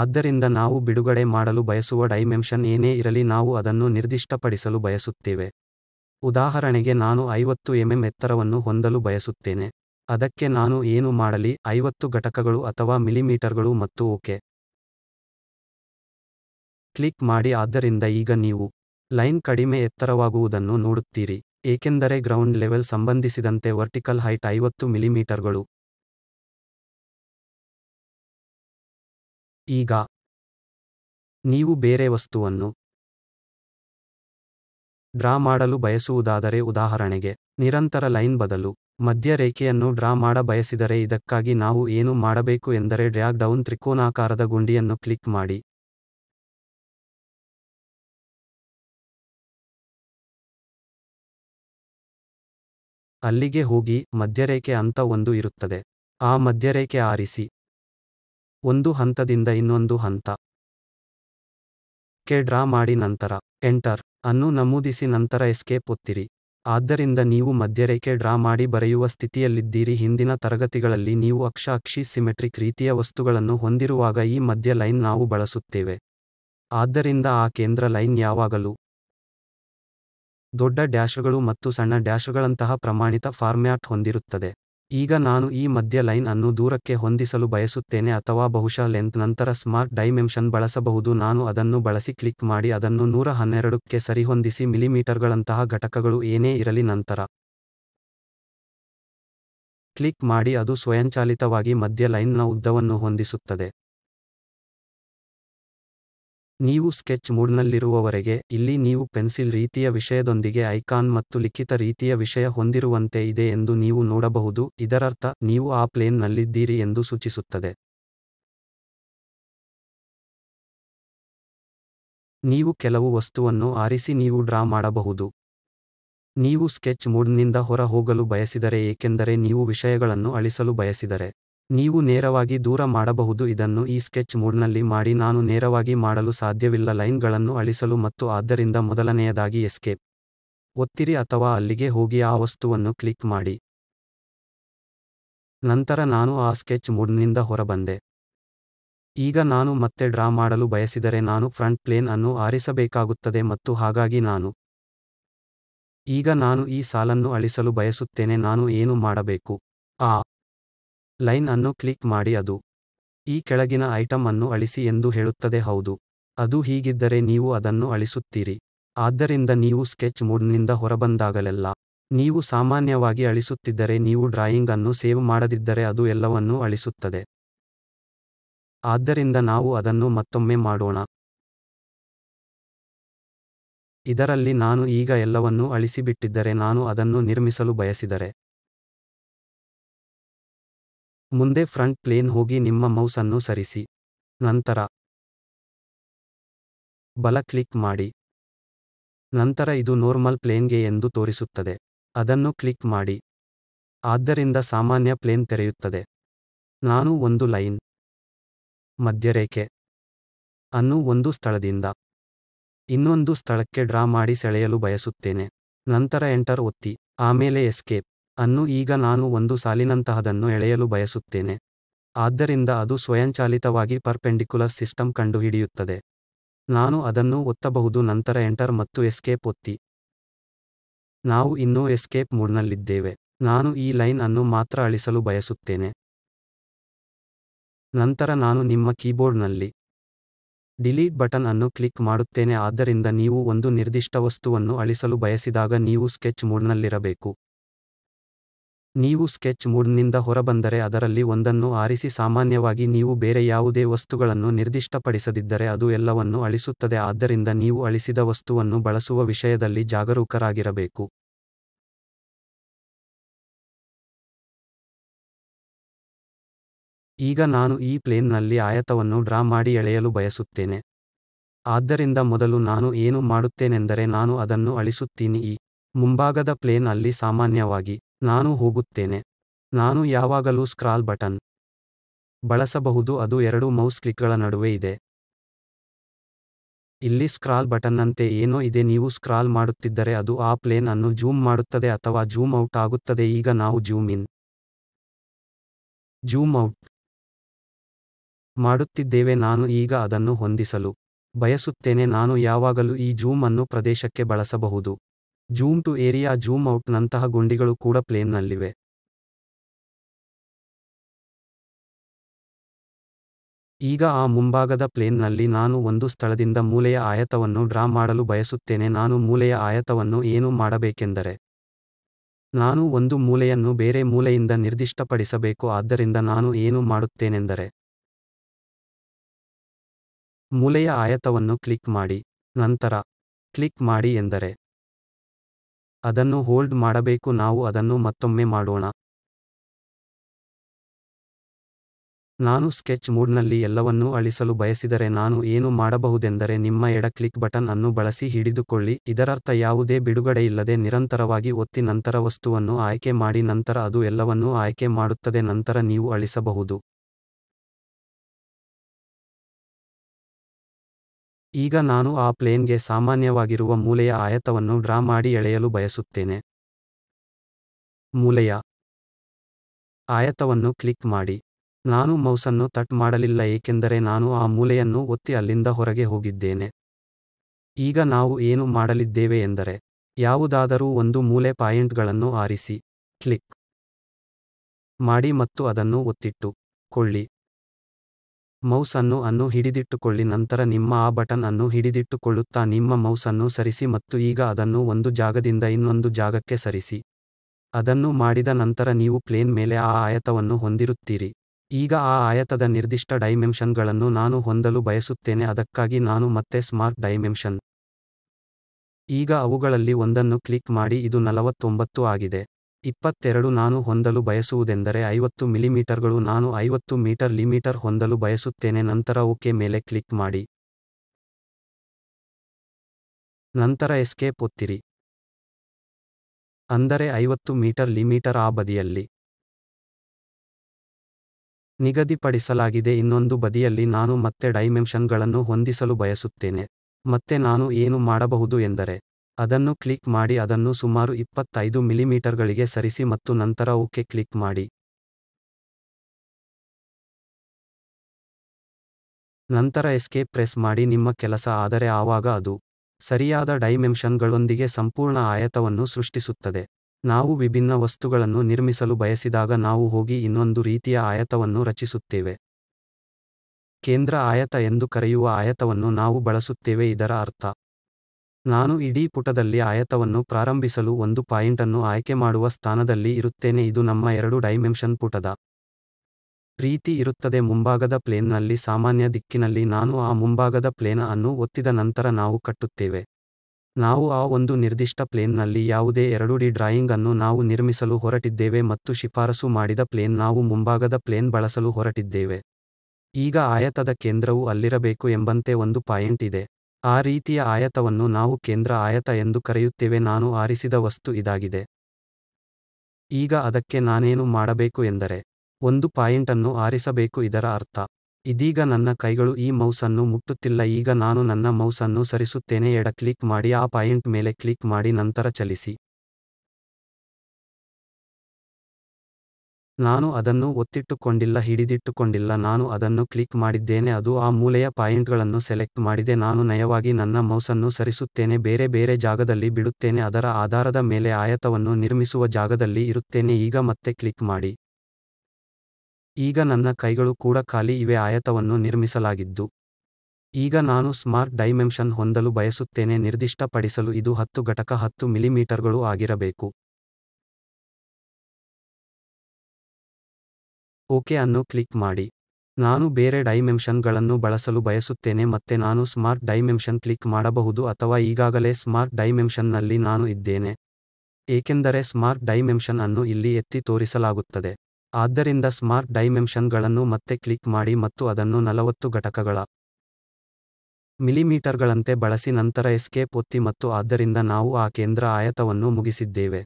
ಆದ್ದರಿಂದ ನಾವು ಬಿಡುಗಡೆ ಮಾಡಲು ಬಯಸುವ ಡೈಮೆನ್ಷನ್ ಏನೇ ಇರಲಿ ನಾವು ಅದನ್ನು ನಿರ್ದಿಷ್ಟಪಡಿಸಲು ಬಯಸುತ್ತೇವೆ ಉದಾಹರಣೆಗೆ ನಾನು ಐವತ್ತು ಎಂಎಂ ಎತ್ತರವನ್ನು ಹೊಂದಲು ಬಯಸುತ್ತೇನೆ ಅದಕ್ಕೆ ನಾನು ಏನು ಮಾಡಲಿ ಐವತ್ತು ಘಟಕಗಳು ಅಥವಾ ಮಿಲಿಮೀಟರ್ಗಳು ಮತ್ತು ಓಕೆ ಕ್ಲಿಕ್ ಮಾಡಿ ಆದ್ದರಿಂದ ಈಗ ನೀವು ಲೈನ್ ಕಡಿಮೆ ಎತ್ತರವಾಗುವುದನ್ನು ನೋಡುತ್ತೀರಿ ಏಕೆಂದರೆ ಗ್ರೌಂಡ್ ಲೆವೆಲ್ ಸಂಬಂಧಿಸಿದಂತೆ ವರ್ಟಿಕಲ್ ಹೈಟ್ ಐವತ್ತು ಮಿಲಿಮೀಟರ್ಗಳು ಈಗ ನೀವು ಬೇರೆ ವಸ್ತುವನ್ನು ಡ್ರಾ ಮಾಡಲು ಬಯಸುವುದಾದರೆ ಉದಾಹರಣೆಗೆ ನಿರಂತರ ಲೈನ್ ಬದಲು ಮಧ್ಯರೇಖೆಯನ್ನು ಡ್ರಾ ಮಾಡ ಬಯಸಿದರೆ ಇದಕ್ಕಾಗಿ ನಾವು ಏನು ಮಾಡಬೇಕು ಎಂದರೆ ಡ್ರ್ಯಾಗ್ ಡೌನ್ ತ್ರಿಕೋನಾಕಾರದ ಗುಂಡಿಯನ್ನು ಕ್ಲಿಕ್ ಮಾಡಿ ಅಲ್ಲಿಗೆ ಹೋಗಿ ಮಧ್ಯರೇಖೆ ಅಂತ ಒಂದು ಇರುತ್ತದೆ ಆ ಮಧ್ಯರೇಖೆ ಆರಿಸಿ ಒಂದು ಹಂತದಿಂದ ಇನ್ನೊಂದು ಹಂತ ಕೆ ಡ್ರಾ ಮಾಡಿ ನಂತರ ಎಂಟರ್ ಅನ್ನು ನಮೂದಿಸಿ ನಂತರ ಎಸ್ಕೇಪ್ ಒತ್ತಿರಿ ಆದ್ದರಿಂದ ನೀವು ಮಧ್ಯರೇಖೆ ಡ್ರಾ ಮಾಡಿ ಬರೆಯುವ ಸ್ಥಿತಿಯಲ್ಲಿದ್ದೀರಿ ಹಿಂದಿನ ತರಗತಿಗಳಲ್ಲಿ ನೀವು ಅಕ್ಷ ಅಕ್ಷಿ ಸಿಮೆಟ್ರಿಕ್ ರೀತಿಯ ವಸ್ತುಗಳನ್ನು ಹೊಂದಿರುವಾಗ ಈ ಮಧ್ಯ ಲೈನ್ ನಾವು ಬಳಸುತ್ತೇವೆ ಆದ್ದರಿಂದ ಆ ಕೇಂದ್ರ ಲೈನ್ ಯಾವಾಗಲೂ ದೊಡ್ಡ ಡ್ಯಾಶಗಳು ಮತ್ತು ಸಣ್ಣ ಡ್ಯಾಶಗಳಂತಹ ಪ್ರಮಾಣಿತ ಫಾರ್ಮ್ಯಾಟ್ ಹೊಂದಿರುತ್ತದೆ ಈಗ ನಾನು ಈ ಮಧ್ಯ ಲೈನ್ ಅನ್ನು ದೂರಕ್ಕೆ ಹೊಂದಿಸಲು ಬಯಸುತ್ತೇನೆ ಅಥವಾ ಬಹುಶಃ ಲೆಂತ್ ನಂತರ ಸ್ಮಾರ್ಟ್ ಡೈಮೆನ್ಷನ್ ಬಳಸಬಹುದು ನಾನು ಅದನ್ನು ಬಳಸಿ ಕ್ಲಿಕ್ ಮಾಡಿ ಅದನ್ನು ನೂರ ಹನ್ನೆರಡಕ್ಕೆ ಸರಿಹೊಂದಿಸಿ ಮಿಲಿಮೀಟರ್ಗಳಂತಹ ಘಟಕಗಳು ಏನೇ ಇರಲಿ ನಂತರ ಕ್ಲಿಕ್ ಮಾಡಿ ಅದು ಸ್ವಯಂಚಾಲಿತವಾಗಿ ಮಧ್ಯ ಲೈನ್ನ ಉದ್ದವನ್ನು ಹೊಂದಿಸುತ್ತದೆ ನೀವು ಸ್ಕೆಚ್ ಮೂಡ್ನಲ್ಲಿರುವವರೆಗೆ ಇಲ್ಲಿ ನೀವು ಪೆನ್ಸಿಲ್ ರೀತಿಯ ವಿಷಯದೊಂದಿಗೆ ಐಕಾನ್ ಮತ್ತು ಲಿಖಿತ ರೀತಿಯ ವಿಷಯ ಹೊಂದಿರುವಂತೆ ಇದೆ ಎಂದು ನೀವು ನೋಡಬಹುದು ಇದರರ್ಥ ನೀವು ಆ ಪ್ಲೇನ್ನಲ್ಲಿದ್ದೀರಿ ಎಂದು ಸೂಚಿಸುತ್ತದೆ ನೀವು ಕೆಲವು ವಸ್ತುವನ್ನು ಆರಿಸಿ ನೀವು ಡ್ರಾ ಮಾಡಬಹುದು ನೀವು ಸ್ಕೆಚ್ ಮೂಡ್ನಿಂದ ಹೊರ ಹೋಗಲು ಬಯಸಿದರೆ ಏಕೆಂದರೆ ನೀವು ವಿಷಯಗಳನ್ನು ಅಳಿಸಲು ಬಯಸಿದರೆ ನೀವು ನೇರವಾಗಿ ದೂರ ಮಾಡಬಹುದು ಇದನ್ನು ಈ ಸ್ಕೆಚ್ ಮೂಡ್ನಲ್ಲಿ ಮಾಡಿ ನಾನು ನೇರವಾಗಿ ಮಾಡಲು ಸಾಧ್ಯವಿಲ್ಲ ಲೈನ್ಗಳನ್ನು ಅಳಿಸಲು ಮತ್ತು ಆದ್ದರಿಂದ ಮೊದಲನೆಯದಾಗಿ ಎಸ್ಕೇಪ್ ಒತ್ತಿರಿ ಅಥವಾ ಅಲ್ಲಿಗೆ ಹೋಗಿ ಆ ವಸ್ತುವನ್ನು ಕ್ಲಿಕ್ ಮಾಡಿ ನಂತರ ನಾನು ಆ ಸ್ಕೆಚ್ ಮೂಡ್ನಿಂದ ಹೊರಬಂದೆ ಈಗ ನಾನು ಮತ್ತೆ ಡ್ರಾ ಮಾಡಲು ಬಯಸಿದರೆ ನಾನು ಫ್ರಂಟ್ ಪ್ಲೇನ್ ಅನ್ನು ಆರಿಸಬೇಕಾಗುತ್ತದೆ ಮತ್ತು ಹಾಗಾಗಿ ನಾನು ಈಗ ನಾನು ಈ ಸಾಲನ್ನು ಅಳಿಸಲು ಬಯಸುತ್ತೇನೆ ನಾನು ಏನು ಮಾಡಬೇಕು ಆ ಲೈನ್ ಅನ್ನು ಕ್ಲಿಕ್ ಮಾಡಿ ಅದು ಈ ಕೆಳಗಿನ ಐಟಂ ಅನ್ನು ಅಳಿಸಿ ಎಂದು ಹೇಳುತ್ತದೆ ಹೌದು ಅದು ಹೀಗಿದ್ದರೆ ನೀವು ಅದನ್ನು ಅಳಿಸುತ್ತೀರಿ ಆದ್ದರಿಂದ ನೀವು ಸ್ಕೆಚ್ ಮೂಡ್ನಿಂದ ಹೊರಬಂದಾಗಲೆಲ್ಲ ನೀವು ಸಾಮಾನ್ಯವಾಗಿ ಅಳಿಸುತ್ತಿದ್ದರೆ ನೀವು ಡ್ರಾಯಿಂಗ್ ಅನ್ನು ಸೇವ್ ಮಾಡದಿದ್ದರೆ ಅದು ಎಲ್ಲವನ್ನೂ ಅಳಿಸುತ್ತದೆ ಆದ್ದರಿಂದ ನಾವು ಅದನ್ನು ಮತ್ತೊಮ್ಮೆ ಮಾಡೋಣ ಇದರಲ್ಲಿ ನಾನು ಈಗ ಎಲ್ಲವನ್ನೂ ಅಳಿಸಿಬಿಟ್ಟಿದ್ದರೆ ನಾನು ಅದನ್ನು ನಿರ್ಮಿಸಲು ಬಯಸಿದರೆ ಮುಂದೆ ಫ್ರಂಟ್ ಪ್ಲೇನ್ ಹೋಗಿ ನಿಮ್ಮ ಮೌಸ್ ಅನ್ನು ಸರಿಸಿ ನಂತರ ಬಲ ಕ್ಲಿಕ್ ಮಾಡಿ ನಂತರ ಇದು ನೋರ್ಮಲ್ ಪ್ಲೇನ್ಗೆ ಎಂದು ತೋರಿಸುತ್ತದೆ ಅದನ್ನು ಕ್ಲಿಕ್ ಮಾಡಿ ಆದ್ದರಿಂದ ಸಾಮಾನ್ಯ ಪ್ಲೇನ್ ತೆರೆಯುತ್ತದೆ ನಾನು ಒಂದು ಲೈನ್ ಮಧ್ಯರೇಖೆ ಅನ್ನು ಒಂದು ಸ್ಥಳದಿಂದ ಇನ್ನೊಂದು ಸ್ಥಳಕ್ಕೆ ಡ್ರಾ ಮಾಡಿ ಸೆಳೆಯಲು ಬಯಸುತ್ತೇನೆ ನಂತರ ಎಂಟರ್ ಒತ್ತಿ ಆಮೇಲೆ ಎಸ್ಕೇಪ್ ಅನ್ನು ಈಗ ನಾನು ಒಂದು ಸಾಲಿನಂತಹದನ್ನು ಎಳೆಯಲು ಬಯಸುತ್ತೇನೆ ಆದ್ದರಿಂದ ಅದು ಸ್ವಯಂಚಾಲಿತವಾಗಿ ಪರ್ಪೆಂಡಿಕ್ಯುಲರ್ ಸಿಸ್ಟಮ್ ಕಂಡುಹಿಡಿಯುತ್ತದೆ ನಾನು ಅದನ್ನು ಒತ್ತಬಹುದು ನಂತರ ಎಂಟರ್ ಮತ್ತು ಎಸ್ಕೇಪ್ ಒತ್ತಿ ನಾವು ಇನ್ನೂ ಎಸ್ಕೇಪ್ ಮೂಡ್ನಲ್ಲಿದ್ದೇವೆ ನಾನು ಈ ಲೈನ್ ಅನ್ನು ಮಾತ್ರ ಅಳಿಸಲು ಬಯಸುತ್ತೇನೆ ನಂತರ ನಾನು ನಿಮ್ಮ ಕೀಬೋರ್ಡ್ನಲ್ಲಿ ಡಿಲೀಟ್ ಬಟನ್ ಅನ್ನು ಕ್ಲಿಕ್ ಮಾಡುತ್ತೇನೆ ಆದ್ದರಿಂದ ನೀವು ಒಂದು ನಿರ್ದಿಷ್ಟ ವಸ್ತುವನ್ನು ಅಳಿಸಲು ಬಯಸಿದಾಗ ನೀವು ಸ್ಕೆಚ್ ಮೂಡ್ನಲ್ಲಿರಬೇಕು ನೀವು ಸ್ಕೆಚ್ ಮೂಡ್ನಿಂದ ಹೊರಬಂದರೆ ಅದರಲ್ಲಿ ಒಂದನ್ನು ಆರಿಸಿ ಸಾಮಾನ್ಯವಾಗಿ ನೀವು ಬೇರೆ ಯಾವುದೇ ವಸ್ತುಗಳನ್ನು ನಿರ್ದಿಷ್ಟಪಡಿಸದಿದ್ದರೆ ಅದು ಎಲ್ಲವನ್ನೂ ಅಳಿಸುತ್ತದೆ ಆದ್ದರಿಂದ ನೀವು ಅಳಿಸಿದ ವಸ್ತುವನ್ನು ಬಳಸುವ ವಿಷಯದಲ್ಲಿ ಜಾಗರೂಕರಾಗಿರಬೇಕು ಈಗ ನಾನು ಈ ಪ್ಲೇನ್ನಲ್ಲಿ ಆಯತವನ್ನು ಡ್ರಾ ಮಾಡಿ ಎಳೆಯಲು ಬಯಸುತ್ತೇನೆ ಆದ್ದರಿಂದ ಮೊದಲು ನಾನು ಏನು ಮಾಡುತ್ತೇನೆಂದರೆ ನಾನು ಅದನ್ನು ಅಳಿಸುತ್ತೀನಿ ಈ ಮುಂಭಾಗದ ಪ್ಲೇನ್ ಅಲ್ಲಿ ಸಾಮಾನ್ಯವಾಗಿ ನಾನು ಹೋಗುತ್ತೇನೆ ನಾನು ಯಾವಾಗಲೂ ಸ್ಕ್ರಾಲ್ ಬಟನ್ ಬಳಸಬಹುದು ಅದು ಎರಡು ಮೌಸ್ ಕ್ಲಿಕ್ಗಳ ನಡುವೆ ಇದೆ ಇಲ್ಲಿ ಸ್ಕ್ರಾಲ್ ಬಟನ್ನಂತೆ ಏನೋ ಇದೆ ನೀವು ಸ್ಕ್ರಾಲ್ ಮಾಡುತ್ತಿದ್ದರೆ ಅದು ಆ ಪ್ಲೇನ್ ಅನ್ನು ಜೂಮ್ ಮಾಡುತ್ತದೆ ಅಥವಾ ಜೂಮ್ ಔಟ್ ಆಗುತ್ತದೆ ಈಗ ನಾವು ಜೂಮ್ ಇನ್ ಜೂಮ್ ಔಟ್ ಮಾಡುತ್ತಿದ್ದೇವೆ ನಾನು ಈಗ ಅದನ್ನು ಹೊಂದಿಸಲು ಬಯಸುತ್ತೇನೆ ನಾನು ಯಾವಾಗಲೂ ಈ ಜೂಮ್ ಅನ್ನು ಪ್ರದೇಶಕ್ಕೆ ಬಳಸಬಹುದು zoom to area zoom out ನಂತಹ ಗುಂಡಿಗಳು ಕೂಡ ಪ್ಲೇನ್ ನಲ್ಲಿವೆ ಈಗ ಆ ಮುಂಭಾಗದ ಪ್ಲೇನ್ ನಲ್ಲಿ ನಾನು ಒಂದು ಸ್ಥಳದಿಂದ ಮೂಲೆಯ ಆಯತವನ್ನು ಡ್ರಾ ಮಾಡಲು ಬಯಸುತ್ತೇನೆ ನಾನು ಮೂಲೆಯ ಆಯತವನ್ನು ಏನು ಮಾಡಬೇಕೆಂದರೆ ನಾನು ಒಂದು ಮೂಲೆಯನ್ನು ಬೇರೆ ಮೂಲೆಯಿಂದ ನಿರ್ದಿಷ್ಟಪಡಿಸಬೇಕು ಆದ್ದರಿಂದ ನಾನು ಏನು ಮಾಡುತ್ತೇನೆಂದರೆ ಮೂಲೆಯ ಆಯತವನ್ನು ಕ್ಲಿಕ್ ಮಾಡಿ ನಂತರ ಕ್ಲಿಕ್ ಮಾಡಿ ಎಂದರೆ ಅದನ್ನು ಹೋಲ್ಡ್ ಮಾಡಬೇಕು ನಾವು ಅದನ್ನು ಮತ್ತೊಮ್ಮೆ ಮಾಡೋಣ ನಾನು ಸ್ಕೆಚ್ ಮೂಡ್ನಲ್ಲಿ ಎಲ್ಲವನ್ನೂ ಅಳಿಸಲು ಬಯಸಿದರೆ ನಾನು ಏನು ಮಾಡಬಹುದೆಂದರೆ ನಿಮ್ಮ ಎಡ ಕ್ಲಿಕ್ ಬಟನ್ ಅನ್ನು ಬಳಸಿ ಹಿಡಿದುಕೊಳ್ಳಿ ಇದರರ್ಥ ಯಾವುದೇ ಬಿಡುಗಡೆಯಿಲ್ಲದೆ ನಿರಂತರವಾಗಿ ಒತ್ತಿ ನಂತರ ವಸ್ತುವನ್ನು ಆಯ್ಕೆ ಮಾಡಿ ನಂತರ ಅದು ಎಲ್ಲವನ್ನೂ ಆಯ್ಕೆ ಮಾಡುತ್ತದೆ ನಂತರ ನೀವು ಅಳಿಸಬಹುದು ಈಗ ನಾನು ಆ ಪ್ಲೇನ್ಗೆ ಸಾಮಾನ್ಯವಾಗಿರುವ ಮೂಲೆಯ ಆಯತವನ್ನು ಡ್ರಾ ಮಾಡಿ ಎಳೆಯಲು ಬಯಸುತ್ತೇನೆ ಮೂಲೆಯ ಆಯತವನ್ನು ಕ್ಲಿಕ್ ಮಾಡಿ ನಾನು ಮೌಸನ್ನು ತಟ್ ಮಾಡಲಿಲ್ಲ ಏಕೆಂದರೆ ನಾನು ಆ ಮೂಲೆಯನ್ನು ಒತ್ತಿ ಅಲ್ಲಿಂದ ಹೊರಗೆ ಹೋಗಿದ್ದೇನೆ ಈಗ ನಾವು ಏನು ಮಾಡಲಿದ್ದೇವೆ ಎಂದರೆ ಯಾವುದಾದರೂ ಒಂದು ಮೂಲೆ ಪಾಯಿಂಟ್ಗಳನ್ನು ಆರಿಸಿ ಕ್ಲಿಕ್ ಮಾಡಿ ಮತ್ತು ಅದನ್ನು ಒತ್ತಿಟ್ಟು ಕೊಳ್ಳಿ ಮೌಸ್ ಅನ್ನು ಅನ್ನು ಹಿಡಿದಿಟ್ಟುಕೊಳ್ಳಿ ನಂತರ ನಿಮ್ಮ ಆ ಬಟನ್ ಅನ್ನು ಹಿಡಿದಿಟ್ಟುಕೊಳ್ಳುತ್ತಾ ನಿಮ್ಮ ಮೌಸ್ ಅನ್ನು ಸರಿಸಿ ಮತ್ತು ಈಗ ಅದನ್ನು ಒಂದು ಜಾಗದಿಂದ ಇನ್ನೊಂದು ಜಾಗಕ್ಕೆ ಸರಿಸಿ ಅದನ್ನು ಮಾಡಿದ ನಂತರ ನೀವು ಪ್ಲೇನ್ ಮೇಲೆ ಆ ಆಯತವನ್ನು ಹೊಂದಿರುತ್ತೀರಿ ಈಗ ಆ ಆಯತದ ನಿರ್ದಿಷ್ಟ ಡೈಮೆನ್ಷನ್ಗಳನ್ನು ನಾನು ಹೊಂದಲು ಬಯಸುತ್ತೇನೆ ಅದಕ್ಕಾಗಿ ನಾನು ಮತ್ತೆ ಸ್ಮಾರ್ಟ್ ಡೈಮೆನ್ಷನ್ ಈಗ ಅವುಗಳಲ್ಲಿ ಒಂದನ್ನು ಕ್ಲಿಕ್ ಮಾಡಿ ಇದು ನಲವತ್ತೊಂಬತ್ತು ಆಗಿದೆ ಇಪ್ಪತ್ತೆರಡು ನಾನು ಹೊಂದಲು ಬಯಸುವುದೆಂದರೆ ಐವತ್ತು ಮಿಲಿಮೀಟರ್ಗಳು ನಾನು ಐವತ್ತು ಮೀಟರ್ ಲಿಮೀಟರ್ ಹೊಂದಲು ಬಯಸುತ್ತೇನೆ ನಂತರ ಓಕೆ ಮೇಲೆ ಕ್ಲಿಕ್ ಮಾಡಿ ನಂತರ ಎಸ್ಕೇಪ್ ಒತ್ತಿರಿ ಅಂದರೆ ಐವತ್ತು ಮೀಟರ್ ಲಿಮೀಟರ್ ಆ ಬದಿಯಲ್ಲಿ ನಿಗದಿಪಡಿಸಲಾಗಿದೆ ಇನ್ನೊಂದು ಬದಿಯಲ್ಲಿ ನಾನು ಮತ್ತೆ ಡೈಮೆನ್ಷನ್ಗಳನ್ನು ಹೊಂದಿಸಲು ಬಯಸುತ್ತೇನೆ ಮತ್ತೆ ನಾನು ಏನು ಮಾಡಬಹುದು ಎಂದರೆ ಅದನ್ನು ಕ್ಲಿಕ್ ಮಾಡಿ ಅದನ್ನು ಸುಮಾರು ಇಪ್ಪತ್ತೈದು ಮಿಲಿಮೀಟರ್ಗಳಿಗೆ ಸರಿಸಿ ಮತ್ತು ನಂತರ ಓಕೆ ಕ್ಲಿಕ್ ಮಾಡಿ ನಂತರ ಎಸ್ಕೇಪ್ ಪ್ರೆಸ್ ಮಾಡಿ ನಿಮ್ಮ ಕೆಲಸ ಆದರೆ ಆವಾಗ ಅದು ಸರಿಯಾದ ಡೈಮೆನ್ಷನ್ಗಳೊಂದಿಗೆ ಸಂಪೂರ್ಣ ಆಯತವನ್ನು ಸೃಷ್ಟಿಸುತ್ತದೆ ನಾವು ವಿಭಿನ್ನ ವಸ್ತುಗಳನ್ನು ನಿರ್ಮಿಸಲು ಬಯಸಿದಾಗ ನಾವು ಹೋಗಿ ಇನ್ನೊಂದು ರೀತಿಯ ಆಯತವನ್ನು ರಚಿಸುತ್ತೇವೆ ಕೇಂದ್ರ ಆಯತ ಎಂದು ಕರೆಯುವ ಆಯತವನ್ನು ನಾವು ಬಳಸುತ್ತೇವೆ ಇದರ ಅರ್ಥ ನಾನು ಇಡೀ ಪುಟದಲ್ಲಿ ಆಯತವನ್ನು ಪ್ರಾರಂಭಿಸಲು ಒಂದು ಪಾಯಿಂಟನ್ನು ಆಯ್ಕೆ ಮಾಡುವ ಸ್ಥಾನದಲ್ಲಿ ಇರುತ್ತೇನೆ ಇದು ನಮ್ಮ ಎರಡು ಡೈಮೆನ್ಷನ್ ಪುಟದ ರೀತಿ ಇರುತ್ತದೆ ಮುಂಭಾಗದ ಪ್ಲೇನ್ನಲ್ಲಿ ಸಾಮಾನ್ಯ ದಿಕ್ಕಿನಲ್ಲಿ ನಾನು ಆ ಮುಂಭಾಗದ ಪ್ಲೇನ್ ಅನ್ನು ಒತ್ತಿದ ನಂತರ ನಾವು ಕಟ್ಟುತ್ತೇವೆ ನಾವು ಆ ಒಂದು ನಿರ್ದಿಷ್ಟ ಪ್ಲೇನ್ನಲ್ಲಿ ಯಾವುದೇ ಎರಡು ಡಿ ಡ್ರಾಯಿಂಗ್ ಅನ್ನು ನಾವು ನಿರ್ಮಿಸಲು ಹೊರಟಿದ್ದೇವೆ ಮತ್ತು ಶಿಫಾರಸು ಮಾಡಿದ ಪ್ಲೇನ್ ನಾವು ಮುಂಭಾಗದ ಪ್ಲೇನ್ ಬಳಸಲು ಹೊರಟಿದ್ದೇವೆ ಈಗ ಆಯತದ ಕೇಂದ್ರವು ಅಲ್ಲಿರಬೇಕು ಎಂಬಂತೆ ಒಂದು ಪಾಯಿಂಟ್ ಇದೆ ಆ ರೀತಿಯ ಆಯತವನ್ನು ನಾವು ಕೇಂದ್ರ ಆಯತ ಎಂದು ಕರೆಯುತ್ತೇವೆ ನಾನು ಆರಿಸಿದ ವಸ್ತು ಇದಾಗಿದೆ ಈಗ ಅದಕ್ಕೆ ನಾನೇನು ಮಾಡಬೇಕು ಎಂದರೆ ಒಂದು ಪಾಯಿಂಟನ್ನು ಆರಿಸಬೇಕು ಇದರ ಅರ್ಥ ಇದೀಗ ನನ್ನ ಕೈಗಳು ಈ ಮೌಸನ್ನು ಮುಟ್ಟುತ್ತಿಲ್ಲ ಈಗ ನಾನು ನನ್ನ ಮೌಸನ್ನು ಸರಿಸುತ್ತೇನೆ ಎಡ ಕ್ಲಿಕ್ ಮಾಡಿ ಆ ಪಾಯಿಂಟ್ ಮೇಲೆ ಕ್ಲಿಕ್ ಮಾಡಿ ನಂತರ ಚಲಿಸಿ ನಾನು ಅದನ್ನು ಒತ್ತಿಟ್ಟುಕೊಂಡಿಲ್ಲ ಹಿಡಿದಿಟ್ಟುಕೊಂಡಿಲ್ಲ ನಾನು ಅದನ್ನು ಕ್ಲಿಕ್ ಮಾಡಿದ್ದೇನೆ ಅದು ಆ ಮೂಲೆಯ ಪಾಯಿಂಟ್ಗಳನ್ನು ಸೆಲೆಕ್ಟ್ ಮಾಡಿದೆ ನಾನು ನಯವಾಗಿ ನನ್ನ ಮೌಸನ್ನು ಸರಿಸುತ್ತೇನೆ ಬೇರೆ ಬೇರೆ ಜಾಗದಲ್ಲಿ ಬಿಡುತ್ತೇನೆ ಅದರ ಆಧಾರದ ಮೇಲೆ ಆಯತವನ್ನು ನಿರ್ಮಿಸುವ ಜಾಗದಲ್ಲಿ ಇರುತ್ತೇನೆ ಈಗ ಮತ್ತೆ ಕ್ಲಿಕ್ ಮಾಡಿ ಈಗ ನನ್ನ ಕೈಗಳು ಕೂಡ ಖಾಲಿ ಇವೆ ಆಯತವನ್ನು ನಿರ್ಮಿಸಲಾಗಿದ್ದು ಈಗ ನಾನು ಸ್ಮಾರ್ಟ್ ಡೈಮೆನ್ಷನ್ ಹೊಂದಲು ಬಯಸುತ್ತೇನೆ ನಿರ್ದಿಷ್ಟಪಡಿಸಲು ಇದು ಹತ್ತು ಘಟಕ ಹತ್ತು ಮಿಲಿಮೀಟರ್ಗಳು ಆಗಿರಬೇಕು ಓಕೆ ಅನ್ನು ಕ್ಲಿಕ್ ಮಾಡಿ ನಾನು ಬೇರೆ ಡೈಮೆನ್ಷನ್ಗಳನ್ನು ಬಳಸಲು ಬಯಸುತ್ತೇನೆ ಮತ್ತೆ ನಾನು ಸ್ಮಾರ್ಟ್ ಡೈಮೆನ್ಷನ್ ಕ್ಲಿಕ್ ಮಾಡಬಹುದು ಅಥವಾ ಈಗಾಗಲೇ ಸ್ಮಾರ್ಟ್ ಡೈಮೆನ್ಷನ್ನಲ್ಲಿ ನಾನು ಇದ್ದೇನೆ ಏಕೆಂದರೆ ಸ್ಮಾರ್ಟ್ ಡೈಮೆನ್ಷನ್ ಅನ್ನು ಇಲ್ಲಿ ಎತ್ತಿ ತೋರಿಸಲಾಗುತ್ತದೆ ಆದ್ದರಿಂದ ಸ್ಮಾರ್ಟ್ ಡೈಮೆನ್ಷನ್ಗಳನ್ನು ಮತ್ತೆ ಕ್ಲಿಕ್ ಮಾಡಿ ಮತ್ತು ಅದನ್ನು ನಲವತ್ತು ಘಟಕಗಳ ಮಿಲಿಮೀಟರ್ಗಳಂತೆ ಬಳಸಿ ನಂತರ ಎಸ್ಕೇಪ್ ಒತ್ತಿ ಮತ್ತು ಆದ್ದರಿಂದ ನಾವು ಆ ಕೇಂದ್ರ ಆಯತವನ್ನು ಮುಗಿಸಿದ್ದೇವೆ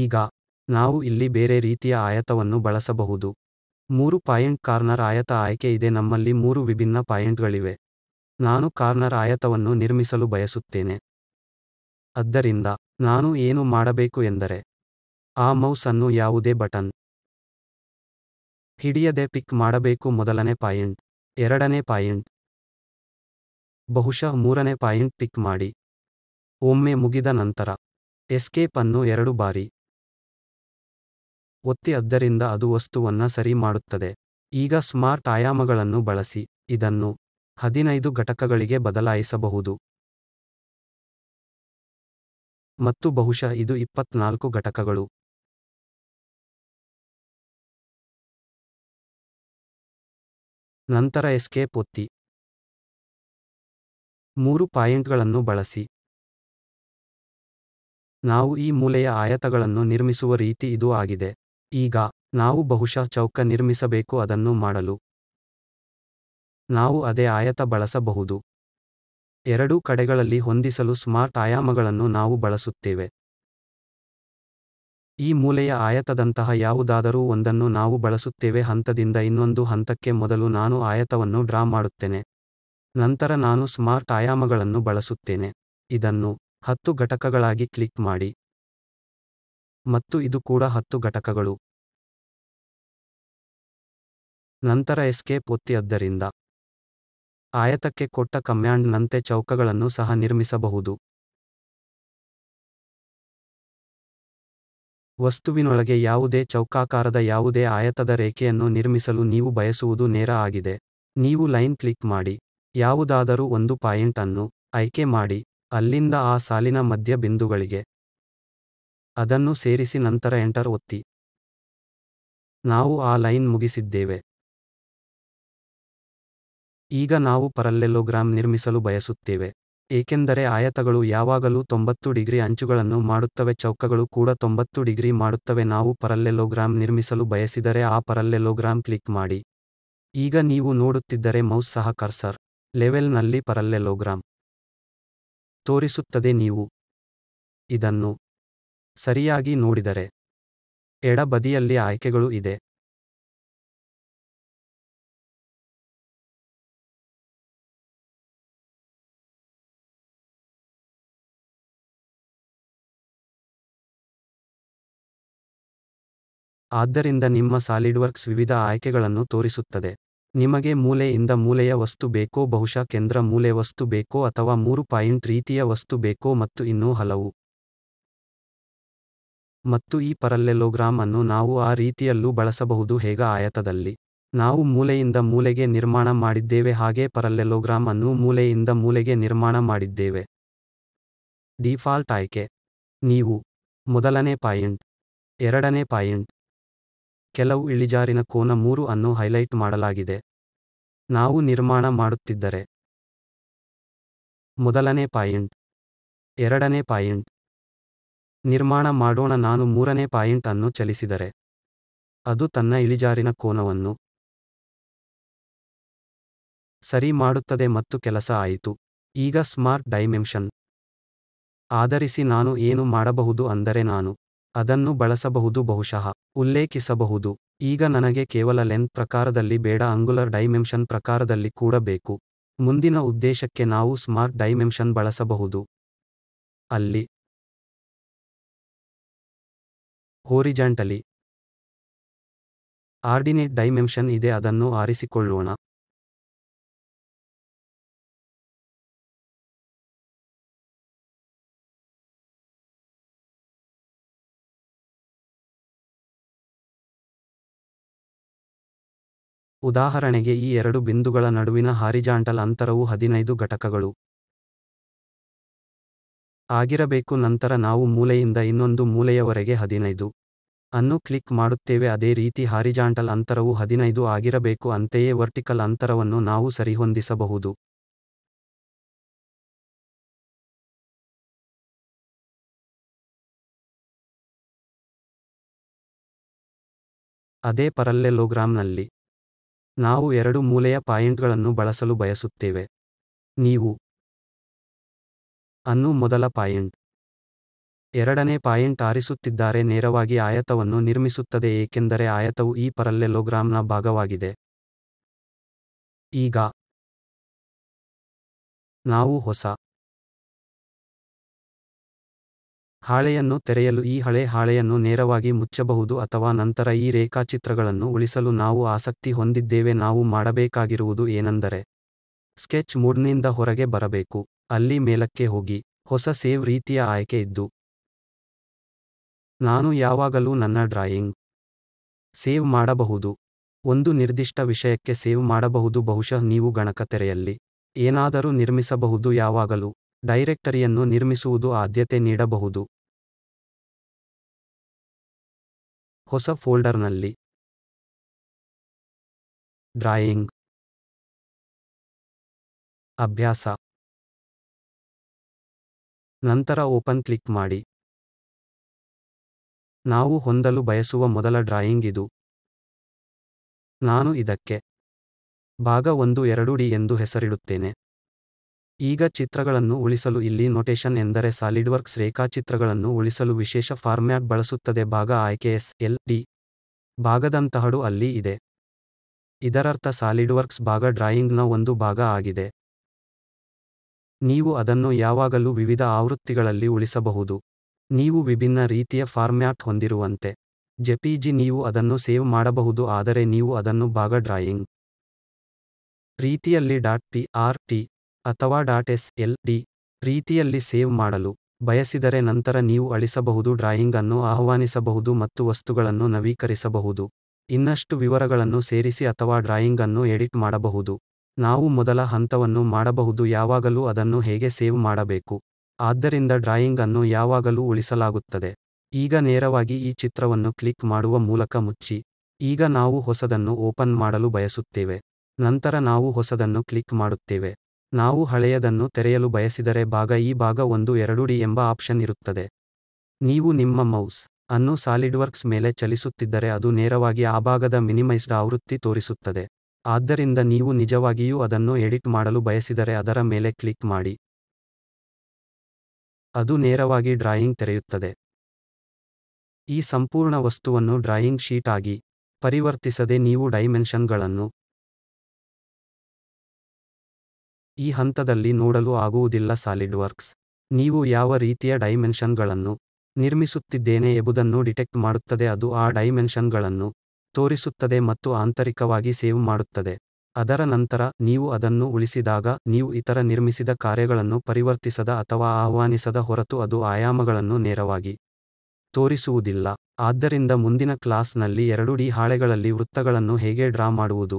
ಈಗ ನಾವು ಇಲ್ಲಿ ಬೇರೆ ರೀತಿಯ ಆಯತವನ್ನು ಬಳಸಬಹುದು ಮೂರು ಪಾಯಿಂಟ್ ಕಾರ್ನರ್ ಆಯತ ಆಯ್ಕೆ ಇದೆ ನಮ್ಮಲ್ಲಿ ಮೂರು ವಿಭಿನ್ನ ಪಾಯಿಂಟ್ಗಳಿವೆ ನಾನು ಕಾರ್ನರ್ ಆಯತವನ್ನು ನಿರ್ಮಿಸಲು ಬಯಸುತ್ತೇನೆ ಆದ್ದರಿಂದ ನಾನು ಏನು ಮಾಡಬೇಕು ಎಂದರೆ ಆ ಮೌಸ್ ಅನ್ನು ಯಾವುದೇ ಬಟನ್ ಹಿಡಿಯದೆ ಪಿಕ್ ಮಾಡಬೇಕು ಮೊದಲನೇ ಪಾಯಿಂಟ್ ಎರಡನೇ ಪಾಯಿಂಟ್ ಬಹುಶಃ ಮೂರನೇ ಪಾಯಿಂಟ್ ಪಿಕ್ ಮಾಡಿ ಒಮ್ಮೆ ಮುಗಿದ ನಂತರ ಎಸ್ಕೇಪ್ ಅನ್ನು ಎರಡು ಬಾರಿ ಒತ್ತಿ ಆದ್ದರಿಂದ ಅದು ವಸ್ತುವನ್ನ ಸರಿ ಮಾಡುತ್ತದೆ ಈಗ ಸ್ಮಾರ್ಟ್ ಆಯಾಮಗಳನ್ನು ಬಳಸಿ ಇದನ್ನು ಹದಿನೈದು ಘಟಕಗಳಿಗೆ ಬದಲಾಯಿಸಬಹುದು ಮತ್ತು ಬಹುಶಃ ಇದು ಇಪ್ಪತ್ನಾಲ್ಕು ಘಟಕಗಳು ನಂತರ ಎಸ್ಕೇಪ್ ಒತ್ತಿ ಮೂರು ಪಾಯಿಂಟ್ಗಳನ್ನು ಬಳಸಿ ನಾವು ಈ ಮೂಲೆಯ ಆಯತಗಳನ್ನು ನಿರ್ಮಿಸುವ ರೀತಿ ಇದು ಆಗಿದೆ ಈಗ ನಾವು ಬಹುಶಃ ಚೌಕ ನಿರ್ಮಿಸಬೇಕು ಅದನ್ನು ಮಾಡಲು ನಾವು ಅದೇ ಆಯತ ಬಳಸಬಹುದು ಎರಡೂ ಕಡೆಗಳಲ್ಲಿ ಹೊಂದಿಸಲು ಸ್ಮಾರ್ಟ್ ಆಯಾಮಗಳನ್ನು ನಾವು ಬಳಸುತ್ತೇವೆ ಈ ಮೂಲೆಯ ಆಯತದಂತಹ ಯಾವುದಾದರೂ ಒಂದನ್ನು ನಾವು ಬಳಸುತ್ತೇವೆ ಹಂತದಿಂದ ಇನ್ನೊಂದು ಹಂತಕ್ಕೆ ಮೊದಲು ನಾನು ಆಯತವನ್ನು ಡ್ರಾ ಮಾಡುತ್ತೇನೆ ನಂತರ ನಾನು ಸ್ಮಾರ್ಟ್ ಆಯಾಮಗಳನ್ನು ಬಳಸುತ್ತೇನೆ ಇದನ್ನು ಹತ್ತು ಘಟಕಗಳಾಗಿ ಕ್ಲಿಕ್ ಮಾಡಿ ಮತ್ತು ಇದು ಕೂಡ ಹತ್ತು ಘಟಕಗಳು ನಂತರ ಎಸ್ಕೇಪ್ ಒತ್ತಿ ಆಯತಕ್ಕೆ ಕೊಟ್ಟ ಕಮ್ಯಾಂಡ್ ನಂತೆ ಚೌಕಗಳನ್ನು ಸಹ ನಿರ್ಮಿಸಬಹುದು ವಸ್ತುವಿನೊಳಗೆ ಯಾವುದೇ ಚೌಕಾಕಾರದ ಯಾವುದೇ ಆಯತದ ರೇಖೆಯನ್ನು ನಿರ್ಮಿಸಲು ನೀವು ಬಯಸುವುದು ನೇರ ಆಗಿದೆ ನೀವು ಲೈನ್ ಕ್ಲಿಕ್ ಮಾಡಿ ಯಾವುದಾದರೂ ಒಂದು ಪಾಯಿಂಟ್ ಅನ್ನು ಆಯ್ಕೆ ಮಾಡಿ ಅಲ್ಲಿಂದ ಆ ಸಾಲಿನ ಮಧ್ಯ ಬಿಂದುಗಳಿಗೆ ಅದನ್ನು ಸೇರಿಸಿ ನಂತರ ಎಂಟರ್ ಒತ್ತಿ ನಾವು ಆ ಲೈನ್ ಮುಗಿಸಿದ್ದೇವೆ ಈಗ ನಾವು ಪರಲ್ಲೆಲೋಗ್ರಾಮ್ ನಿರ್ಮಿಸಲು ಬಯಸುತ್ತೇವೆ ಏಕೆಂದರೆ ಆಯತಗಳು ಯಾವಾಗಲೂ ತೊಂಬತ್ತು ಡಿಗ್ರಿ ಅಂಚುಗಳನ್ನು ಮಾಡುತ್ತವೆ ಚೌಕಗಳು ಕೂಡ ತೊಂಬತ್ತು ಡಿಗ್ರಿ ಮಾಡುತ್ತವೆ ನಾವು ಪರಲ್ಲೆಲೋಗ್ರಾಮ್ ನಿರ್ಮಿಸಲು ಬಯಸಿದರೆ ಆ ಪರಲ್ಲೆಲೋಗ್ರಾಮ್ ಕ್ಲಿಕ್ ಮಾಡಿ ಈಗ ನೀವು ನೋಡುತ್ತಿದ್ದರೆ ಮೌಸ್ ಸಹ ಕರ್ಸರ್ ಲೆವೆಲ್ನಲ್ಲಿ ಪರಲ್ಲೆಲೋಗ್ರಾಮ್ ತೋರಿಸುತ್ತದೆ ನೀವು ಇದನ್ನು ಸರಿಯಾಗಿ ನೋಡಿದರೆ ಎಡಬದಿಯಲ್ಲಿ ಆಯ್ಕೆಗಳು ಇದೆ ಆದ್ದರಿಂದ ನಿಮ್ಮ ಸಾಲಿಡ್ವರ್ಕ್ಸ್ ವಿವಿಧ ಆಯ್ಕೆಗಳನ್ನು ತೋರಿಸುತ್ತದೆ ನಿಮಗೆ ಮೂಲೆಯಿಂದ ಮೂಲೆಯ ವಸ್ತು ಬೇಕೋ ಬಹುಶಃ ಕೇಂದ್ರ ಮೂಲೆ ವಸ್ತು ಬೇಕೋ ಅಥವಾ ಮೂರು ಪಾಯಿಂಟ್ ರೀತಿಯ ವಸ್ತು ಬೇಕೋ ಮತ್ತು ಇನ್ನೂ ಹಲವು ಮತ್ತು ಈ ಪರಲ್ಲೆಲೋಗ್ರಾಮ್ ಅನ್ನು ನಾವು ಆ ರೀತಿಯಲ್ಲೂ ಬಳಸಬಹುದು ಹೇಗ ಆಯತದಲ್ಲಿ ನಾವು ಮೂಲೆಯಿಂದ ಮೂಲೆಗೆ ನಿರ್ಮಾಣ ಮಾಡಿದ್ದೇವೆ ಹಾಗೆ ಪರಲ್ಲೆಲೋಗ್ರಾಮ್ ಅನ್ನು ಮೂಲೆಯಿಂದ ಮೂಲೆಗೆ ನಿರ್ಮಾಣ ಮಾಡಿದ್ದೇವೆ ಡಿಫಾಲ್ಟ್ ಆಯ್ಕೆ ನೀವು ಮೊದಲನೇ ಪಾಯಿಂಟ್ ಎರಡನೇ ಪಾಯಿಂಟ್ ಕೆಲವು ಇಳಿಜಾರಿನ ಕೋನ ಮೂರು ಅನ್ನು ಹೈಲೈಟ್ ಮಾಡಲಾಗಿದೆ ನಾವು ನಿರ್ಮಾಣ ಮಾಡುತ್ತಿದ್ದರೆ ಮೊದಲನೇ ಪಾಯಿಂಟ್ ಎರಡನೇ ಪಾಯಿಂಟ್ ನಿರ್ಮಾಣ ಮಾಡೋಣ ನಾನು ಮೂರನೇ ಪಾಯಿಂಟ್ ಅನ್ನು ಚಲಿಸಿದರೆ ಅದು ತನ್ನ ಇಳಿಜಾರಿನ ಕೋನವನ್ನು ಸರಿ ಮಾಡುತ್ತದೆ ಮತ್ತು ಕೆಲಸ ಆಯಿತು ಈಗ ಸ್ಮಾರ್ಟ್ ಡೈಮೆನ್ಷನ್ ಆಧರಿಸಿ ನಾನು ಏನು ಮಾಡಬಹುದು ಅಂದರೆ ನಾನು ಅದನ್ನು ಬಳಸಬಹುದು ಬಹುಶಃ ಉಲ್ಲೇಖಿಸಬಹುದು ಈಗ ನನಗೆ ಕೇವಲ ಲೆಂತ್ ಪ್ರಕಾರದಲ್ಲಿ ಬೇಡ ಅಂಗುಲರ್ ಡೈಮೆನ್ಷನ್ ಪ್ರಕಾರದಲ್ಲಿ ಕೂಡಬೇಕು ಮುಂದಿನ ಉದ್ದೇಶಕ್ಕೆ ನಾವು ಸ್ಮಾರ್ಟ್ ಡೈಮೆನ್ಷನ್ ಬಳಸಬಹುದು ಅಲ್ಲಿ ಹೋರಿಜಾಂಟಲಿ ಆರ್ಡಿನೇಟ್ ಡೈಮೆನ್ಷನ್ ಇದೆ ಅದನ್ನು ಆರಿಸಿಕೊಳ್ಳೋಣ ಉದಾಹರಣೆಗೆ ಈ ಎರಡು ಬಿಂದುಗಳ ನಡುವಿನ ಹಾರಿಜಾಂಟಲ್ ಅಂತರವು ಹದಿನೈದು ಘಟಕಗಳು ಆಗಿರಬೇಕು ನಂತರ ನಾವು ಮೂಲೆಯಿಂದ ಇನ್ನೊಂದು ಮೂಲೆಯವರೆಗೆ ಹದಿನೈದು ಅನ್ನು ಕ್ಲಿಕ್ ಮಾಡುತ್ತೇವೆ ಅದೇ ರೀತಿ ಹಾರಿಜಾಂಟಲ್ ಅಂತರವು ಹದಿನೈದು ಆಗಿರಬೇಕು ಅಂತೆಯೇ ವರ್ಟಿಕಲ್ ಅಂತರವನ್ನು ನಾವು ಸರಿಹೊಂದಿಸಬಹುದು ಅದೇ ಪರಲ್ಲೆಲೋಗ್ರಾಂನಲ್ಲಿ ನಾವು ಎರಡು ಮೂಲೆಯ ಪಾಯಿಂಟ್ಗಳನ್ನು ಬಳಸಲು ಬಯಸುತ್ತೇವೆ ನೀವು ಅನ್ನು ಮೊದಲ ಪಾಯಿಂಟ್ ಎರಡನೇ ಪಾಯಿಂಟ್ ಆರಿಸುತ್ತಿದ್ದಾರೆ ನೇರವಾಗಿ ಆಯತವನ್ನು ನಿರ್ಮಿಸುತ್ತದೆ ಏಕೆಂದರೆ ಆಯತವು ಈ ಪರಲ್ಲೆಲೋಗ್ರಾಮ್ನ ಭಾಗವಾಗಿದೆ ಈಗ ನಾವು ಹೊಸ ಹಾಳೆಯನ್ನು ತೆರೆಯಲು ಈ ಹಳೆ ಹಾಳೆಯನ್ನು ನೇರವಾಗಿ ಮುಚ್ಚಬಹುದು ಅಥವಾ ನಂತರ ಈ ರೇಖಾಚಿತ್ರಗಳನ್ನು ಉಳಿಸಲು ನಾವು ಆಸಕ್ತಿ ಹೊಂದಿದ್ದೇವೆ ನಾವು ಮಾಡಬೇಕಾಗಿರುವುದು ಏನೆಂದರೆ ಸ್ಕೆಚ್ ಮೂಡ್ನಿಂದ ಹೊರಗೆ ಬರಬೇಕು ಅಲ್ಲಿ ಮೇಲಕ್ಕೆ ಹೋಗಿ ಹೊಸ ಸೇವ್ ರೀತಿಯ ಆಯ್ಕೆ ಇದ್ದು ನಾನು ಯಾವಾಗಲೂ ನನ್ನ ಡ್ರಾಯಿಂಗ್ ಸೇವ್ ಮಾಡಬಹುದು ಒಂದು ನಿರ್ದಿಷ್ಟ ವಿಷಯಕ್ಕೆ ಸೇವ್ ಮಾಡಬಹುದು ಬಹುಶಃ ನೀವು ಗಣಕ ತೆರೆಯಲ್ಲಿ ಏನಾದರೂ ನಿರ್ಮಿಸಬಹುದು ಯಾವಾಗಲೂ ಡೈರೆಕ್ಟರಿಯನ್ನು ನಿರ್ಮಿಸುವುದು ಆದ್ಯತೆ ನೀಡಬಹುದು ಹೊಸ ಫೋಲ್ಡರ್ನಲ್ಲಿ ಡ್ರಾಯಿಂಗ್ ಅಭ್ಯಾಸ ನಂತರ ಓಪನ್ ಕ್ಲಿಕ್ ಮಾಡಿ ನಾವು ಹೊಂದಲು ಬಯಸುವ ಮೊದಲ ಡ್ರಾಯಿಂಗ್ ಇದು ನಾನು ಇದಕ್ಕೆ ಭಾಗ ಒಂದು ಎರಡು ಡಿ ಎಂದು ಹೆಸರಿಡುತ್ತೇನೆ ಈಗ ಚಿತ್ರಗಳನ್ನು ಉಳಿಸಲು ಇಲ್ಲಿ ನೋಟೇಶನ್ ಎಂದರೆ ಸಾಲಿಡ್ವರ್ಕ್ಸ್ ರೇಖಾಚಿತ್ರಗಳನ್ನು ಉಳಿಸಲು ವಿಶೇಷ ಫಾರ್ಮ್ಯಾಟ್ ಬಳಸುತ್ತದೆ ಭಾಗ ಆಯ್ಕೆ ಎಸ್ ಎಲ್ ಡಿ ಭಾಗದಂತಹಡು ಅಲ್ಲಿ ಇದೆ ಇದರರ್ಥ ಸಾಲಿಡ್ವರ್ಕ್ಸ್ ಭಾಗ ಡ್ರಾಯಿಂಗ್ನ ಒಂದು ಭಾಗ ಆಗಿದೆ ನೀವು ಅದನ್ನು ಯಾವಾಗಲೂ ವಿವಿಧ ಆವೃತ್ತಿಗಳಲ್ಲಿ ಉಳಿಸಬಹುದು ನೀವು ವಿಭಿನ್ನ ರೀತಿಯ ಫಾರ್ಮ್ಯಾಟ್ ಹೊಂದಿರುವಂತೆ ಜೆಪಿಜಿ ನೀವು ಅದನ್ನು ಸೇವ್ ಮಾಡಬಹುದು ಆದರೆ ನೀವು ಅದನ್ನು ಭಾಗ ಡ್ರಾಯಿಂಗ್ ರೀತಿಯಲ್ಲಿ ಡಾಟ್ ಪಿ ಆರ್ ಟಿ ಅಥವಾ ಡಾಟ್ ಎಸ್ ಎಲ್ ಡಿ ರೀತಿಯಲ್ಲಿ ಸೇವ್ ಮಾಡಲು ಬಯಸಿದರೆ ನಂತರ ನೀವು ಅಳಿಸಬಹುದು ಡ್ರಾಯಿಂಗ್ ಅನ್ನು ಆಹ್ವಾನಿಸಬಹುದು ಮತ್ತು ವಸ್ತುಗಳನ್ನು ನವೀಕರಿಸಬಹುದು ಇನ್ನಷ್ಟು ವಿವರಗಳನ್ನು ಸೇರಿಸಿ ಅಥವಾ ಡ್ರಾಯಿಂಗ್ ಅನ್ನು ಎಡಿಟ್ ಮಾಡಬಹುದು ನಾವು ಮೊದಲ ಹಂತವನ್ನು ಮಾಡಬಹುದು ಯಾವಾಗಲೂ ಅದನ್ನು ಹೇಗೆ ಸೇವ್ ಮಾಡಬೇಕು ಆದ್ದರಿಂದ ಡ್ರಾಯಿಂಗ್ ಅನ್ನು ಯಾವಾಗಲೂ ಉಳಿಸಲಾಗುತ್ತದೆ ಈಗ ನೇರವಾಗಿ ಈ ಚಿತ್ರವನ್ನು ಕ್ಲಿಕ್ ಮಾಡುವ ಮೂಲಕ ಮುಚ್ಚಿ ಈಗ ನಾವು ಹೊಸದನ್ನು ಓಪನ್ ಮಾಡಲು ಬಯಸುತ್ತೇವೆ ನಂತರ ನಾವು ಹೊಸದನ್ನು ಕ್ಲಿಕ್ ಮಾಡುತ್ತೇವೆ ನಾವು ಹಳೆಯದನ್ನು ತೆರೆಯಲು ಬಯಸಿದರೆ ಭಾಗ ಈ ಭಾಗ ಒಂದು ಎರಡು ಡಿ ಎಂಬ ಆಪ್ಷನ್ ಇರುತ್ತದೆ ನೀವು ನಿಮ್ಮ ಮೌಸ್ ಅನ್ನು ಸಾಲಿಡ್ವರ್ಕ್ಸ್ ಮೇಲೆ ಚಲಿಸುತ್ತಿದ್ದರೆ ಅದು ನೇರವಾಗಿ ಆ ಭಾಗದ ಮಿನಿಮೈಸ್ಡ್ ಆವೃತ್ತಿ ತೋರಿಸುತ್ತದೆ ಆದ್ದರಿಂದ ನೀವು ನಿಜವಾಗಿಯೂ ಅದನ್ನು ಎಡಿಟ್ ಮಾಡಲು ಬಯಸಿದರೆ ಅದರ ಮೇಲೆ ಕ್ಲಿಕ್ ಮಾಡಿ ಅದು ನೇರವಾಗಿ ಡ್ರಾಯಿಂಗ್ ತೆರೆಯುತ್ತದೆ ಈ ಸಂಪೂರ್ಣ ವಸ್ತುವನ್ನು ಡ್ರಾಯಿಂಗ್ ಶೀಟ್ ಆಗಿ ಪರಿವರ್ತಿಸದೆ ನೀವು ಡೈಮೆನ್ಷನ್ಗಳನ್ನು ಈ ಹಂತದಲ್ಲಿ ನೋಡಲು ಆಗುವುದಿಲ್ಲ ಸಾಲಿಡ್ ವರ್ಕ್ಸ್ ನೀವು ಯಾವ ರೀತಿಯ ಡೈಮೆನ್ಷನ್ಗಳನ್ನು ನಿರ್ಮಿಸುತ್ತಿದ್ದೇನೆ ಎಂಬುದನ್ನು ಡಿಟೆಕ್ಟ್ ಮಾಡುತ್ತದೆ ಅದು ಆ ಡೈಮೆನ್ಷನ್ಗಳನ್ನು ತೋರಿಸುತ್ತದೆ ಮತ್ತು ಆಂತರಿಕವಾಗಿ ಸೇವ್ ಮಾಡುತ್ತದೆ ಅದರ ನಂತರ ನೀವು ಅದನ್ನು ಉಳಿಸಿದಾಗ ನೀವು ಇತರ ನಿರ್ಮಿಸಿದ ಕಾರ್ಯಗಳನ್ನು ಪರಿವರ್ತಿಸದ ಅಥವಾ ಆಹ್ವಾನಿಸದ ಹೊರತು ಅದು ಆಯಾಮಗಳನ್ನು ನೇರವಾಗಿ ತೋರಿಸುವುದಿಲ್ಲ ಆದ್ದರಿಂದ ಮುಂದಿನ ಕ್ಲಾಸ್ನಲ್ಲಿ ಎರಡು ಡಿ ಹಾಳೆಗಳಲ್ಲಿ ವೃತ್ತಗಳನ್ನು ಹೇಗೆ ಡ್ರಾ ಮಾಡುವುದು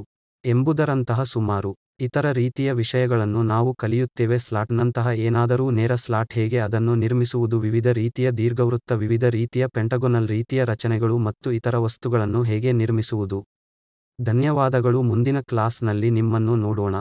ಎಂಬುದರಂತಹ ಸುಮಾರು ಇತರ ರೀತಿಯ ವಿಷಯಗಳನ್ನು ನಾವು ಕಲಿಯುತ್ತೇವೆ ಸ್ಲಾಟ್ನಂತಹ ಏನಾದರೂ ನೇರ ಸ್ಲಾಟ್ ಹೇಗೆ ಅದನ್ನು ನಿರ್ಮಿಸುವುದು ವಿವಿಧ ರೀತಿಯ ದೀರ್ಘವೃತ್ತ ವಿವಿಧ ರೀತಿಯ ಪೆಂಟಗೊನಲ್ ರೀತಿಯ ರಚನೆಗಳು ಮತ್ತು ಇತರ ವಸ್ತುಗಳನ್ನು ಹೇಗೆ ನಿರ್ಮಿಸುವುದು ಧನ್ಯವಾದಗಳು ಮುಂದಿನ ಕ್ಲಾಸ್ನಲ್ಲಿ ನಿಮ್ಮನ್ನು ನೋಡೋಣ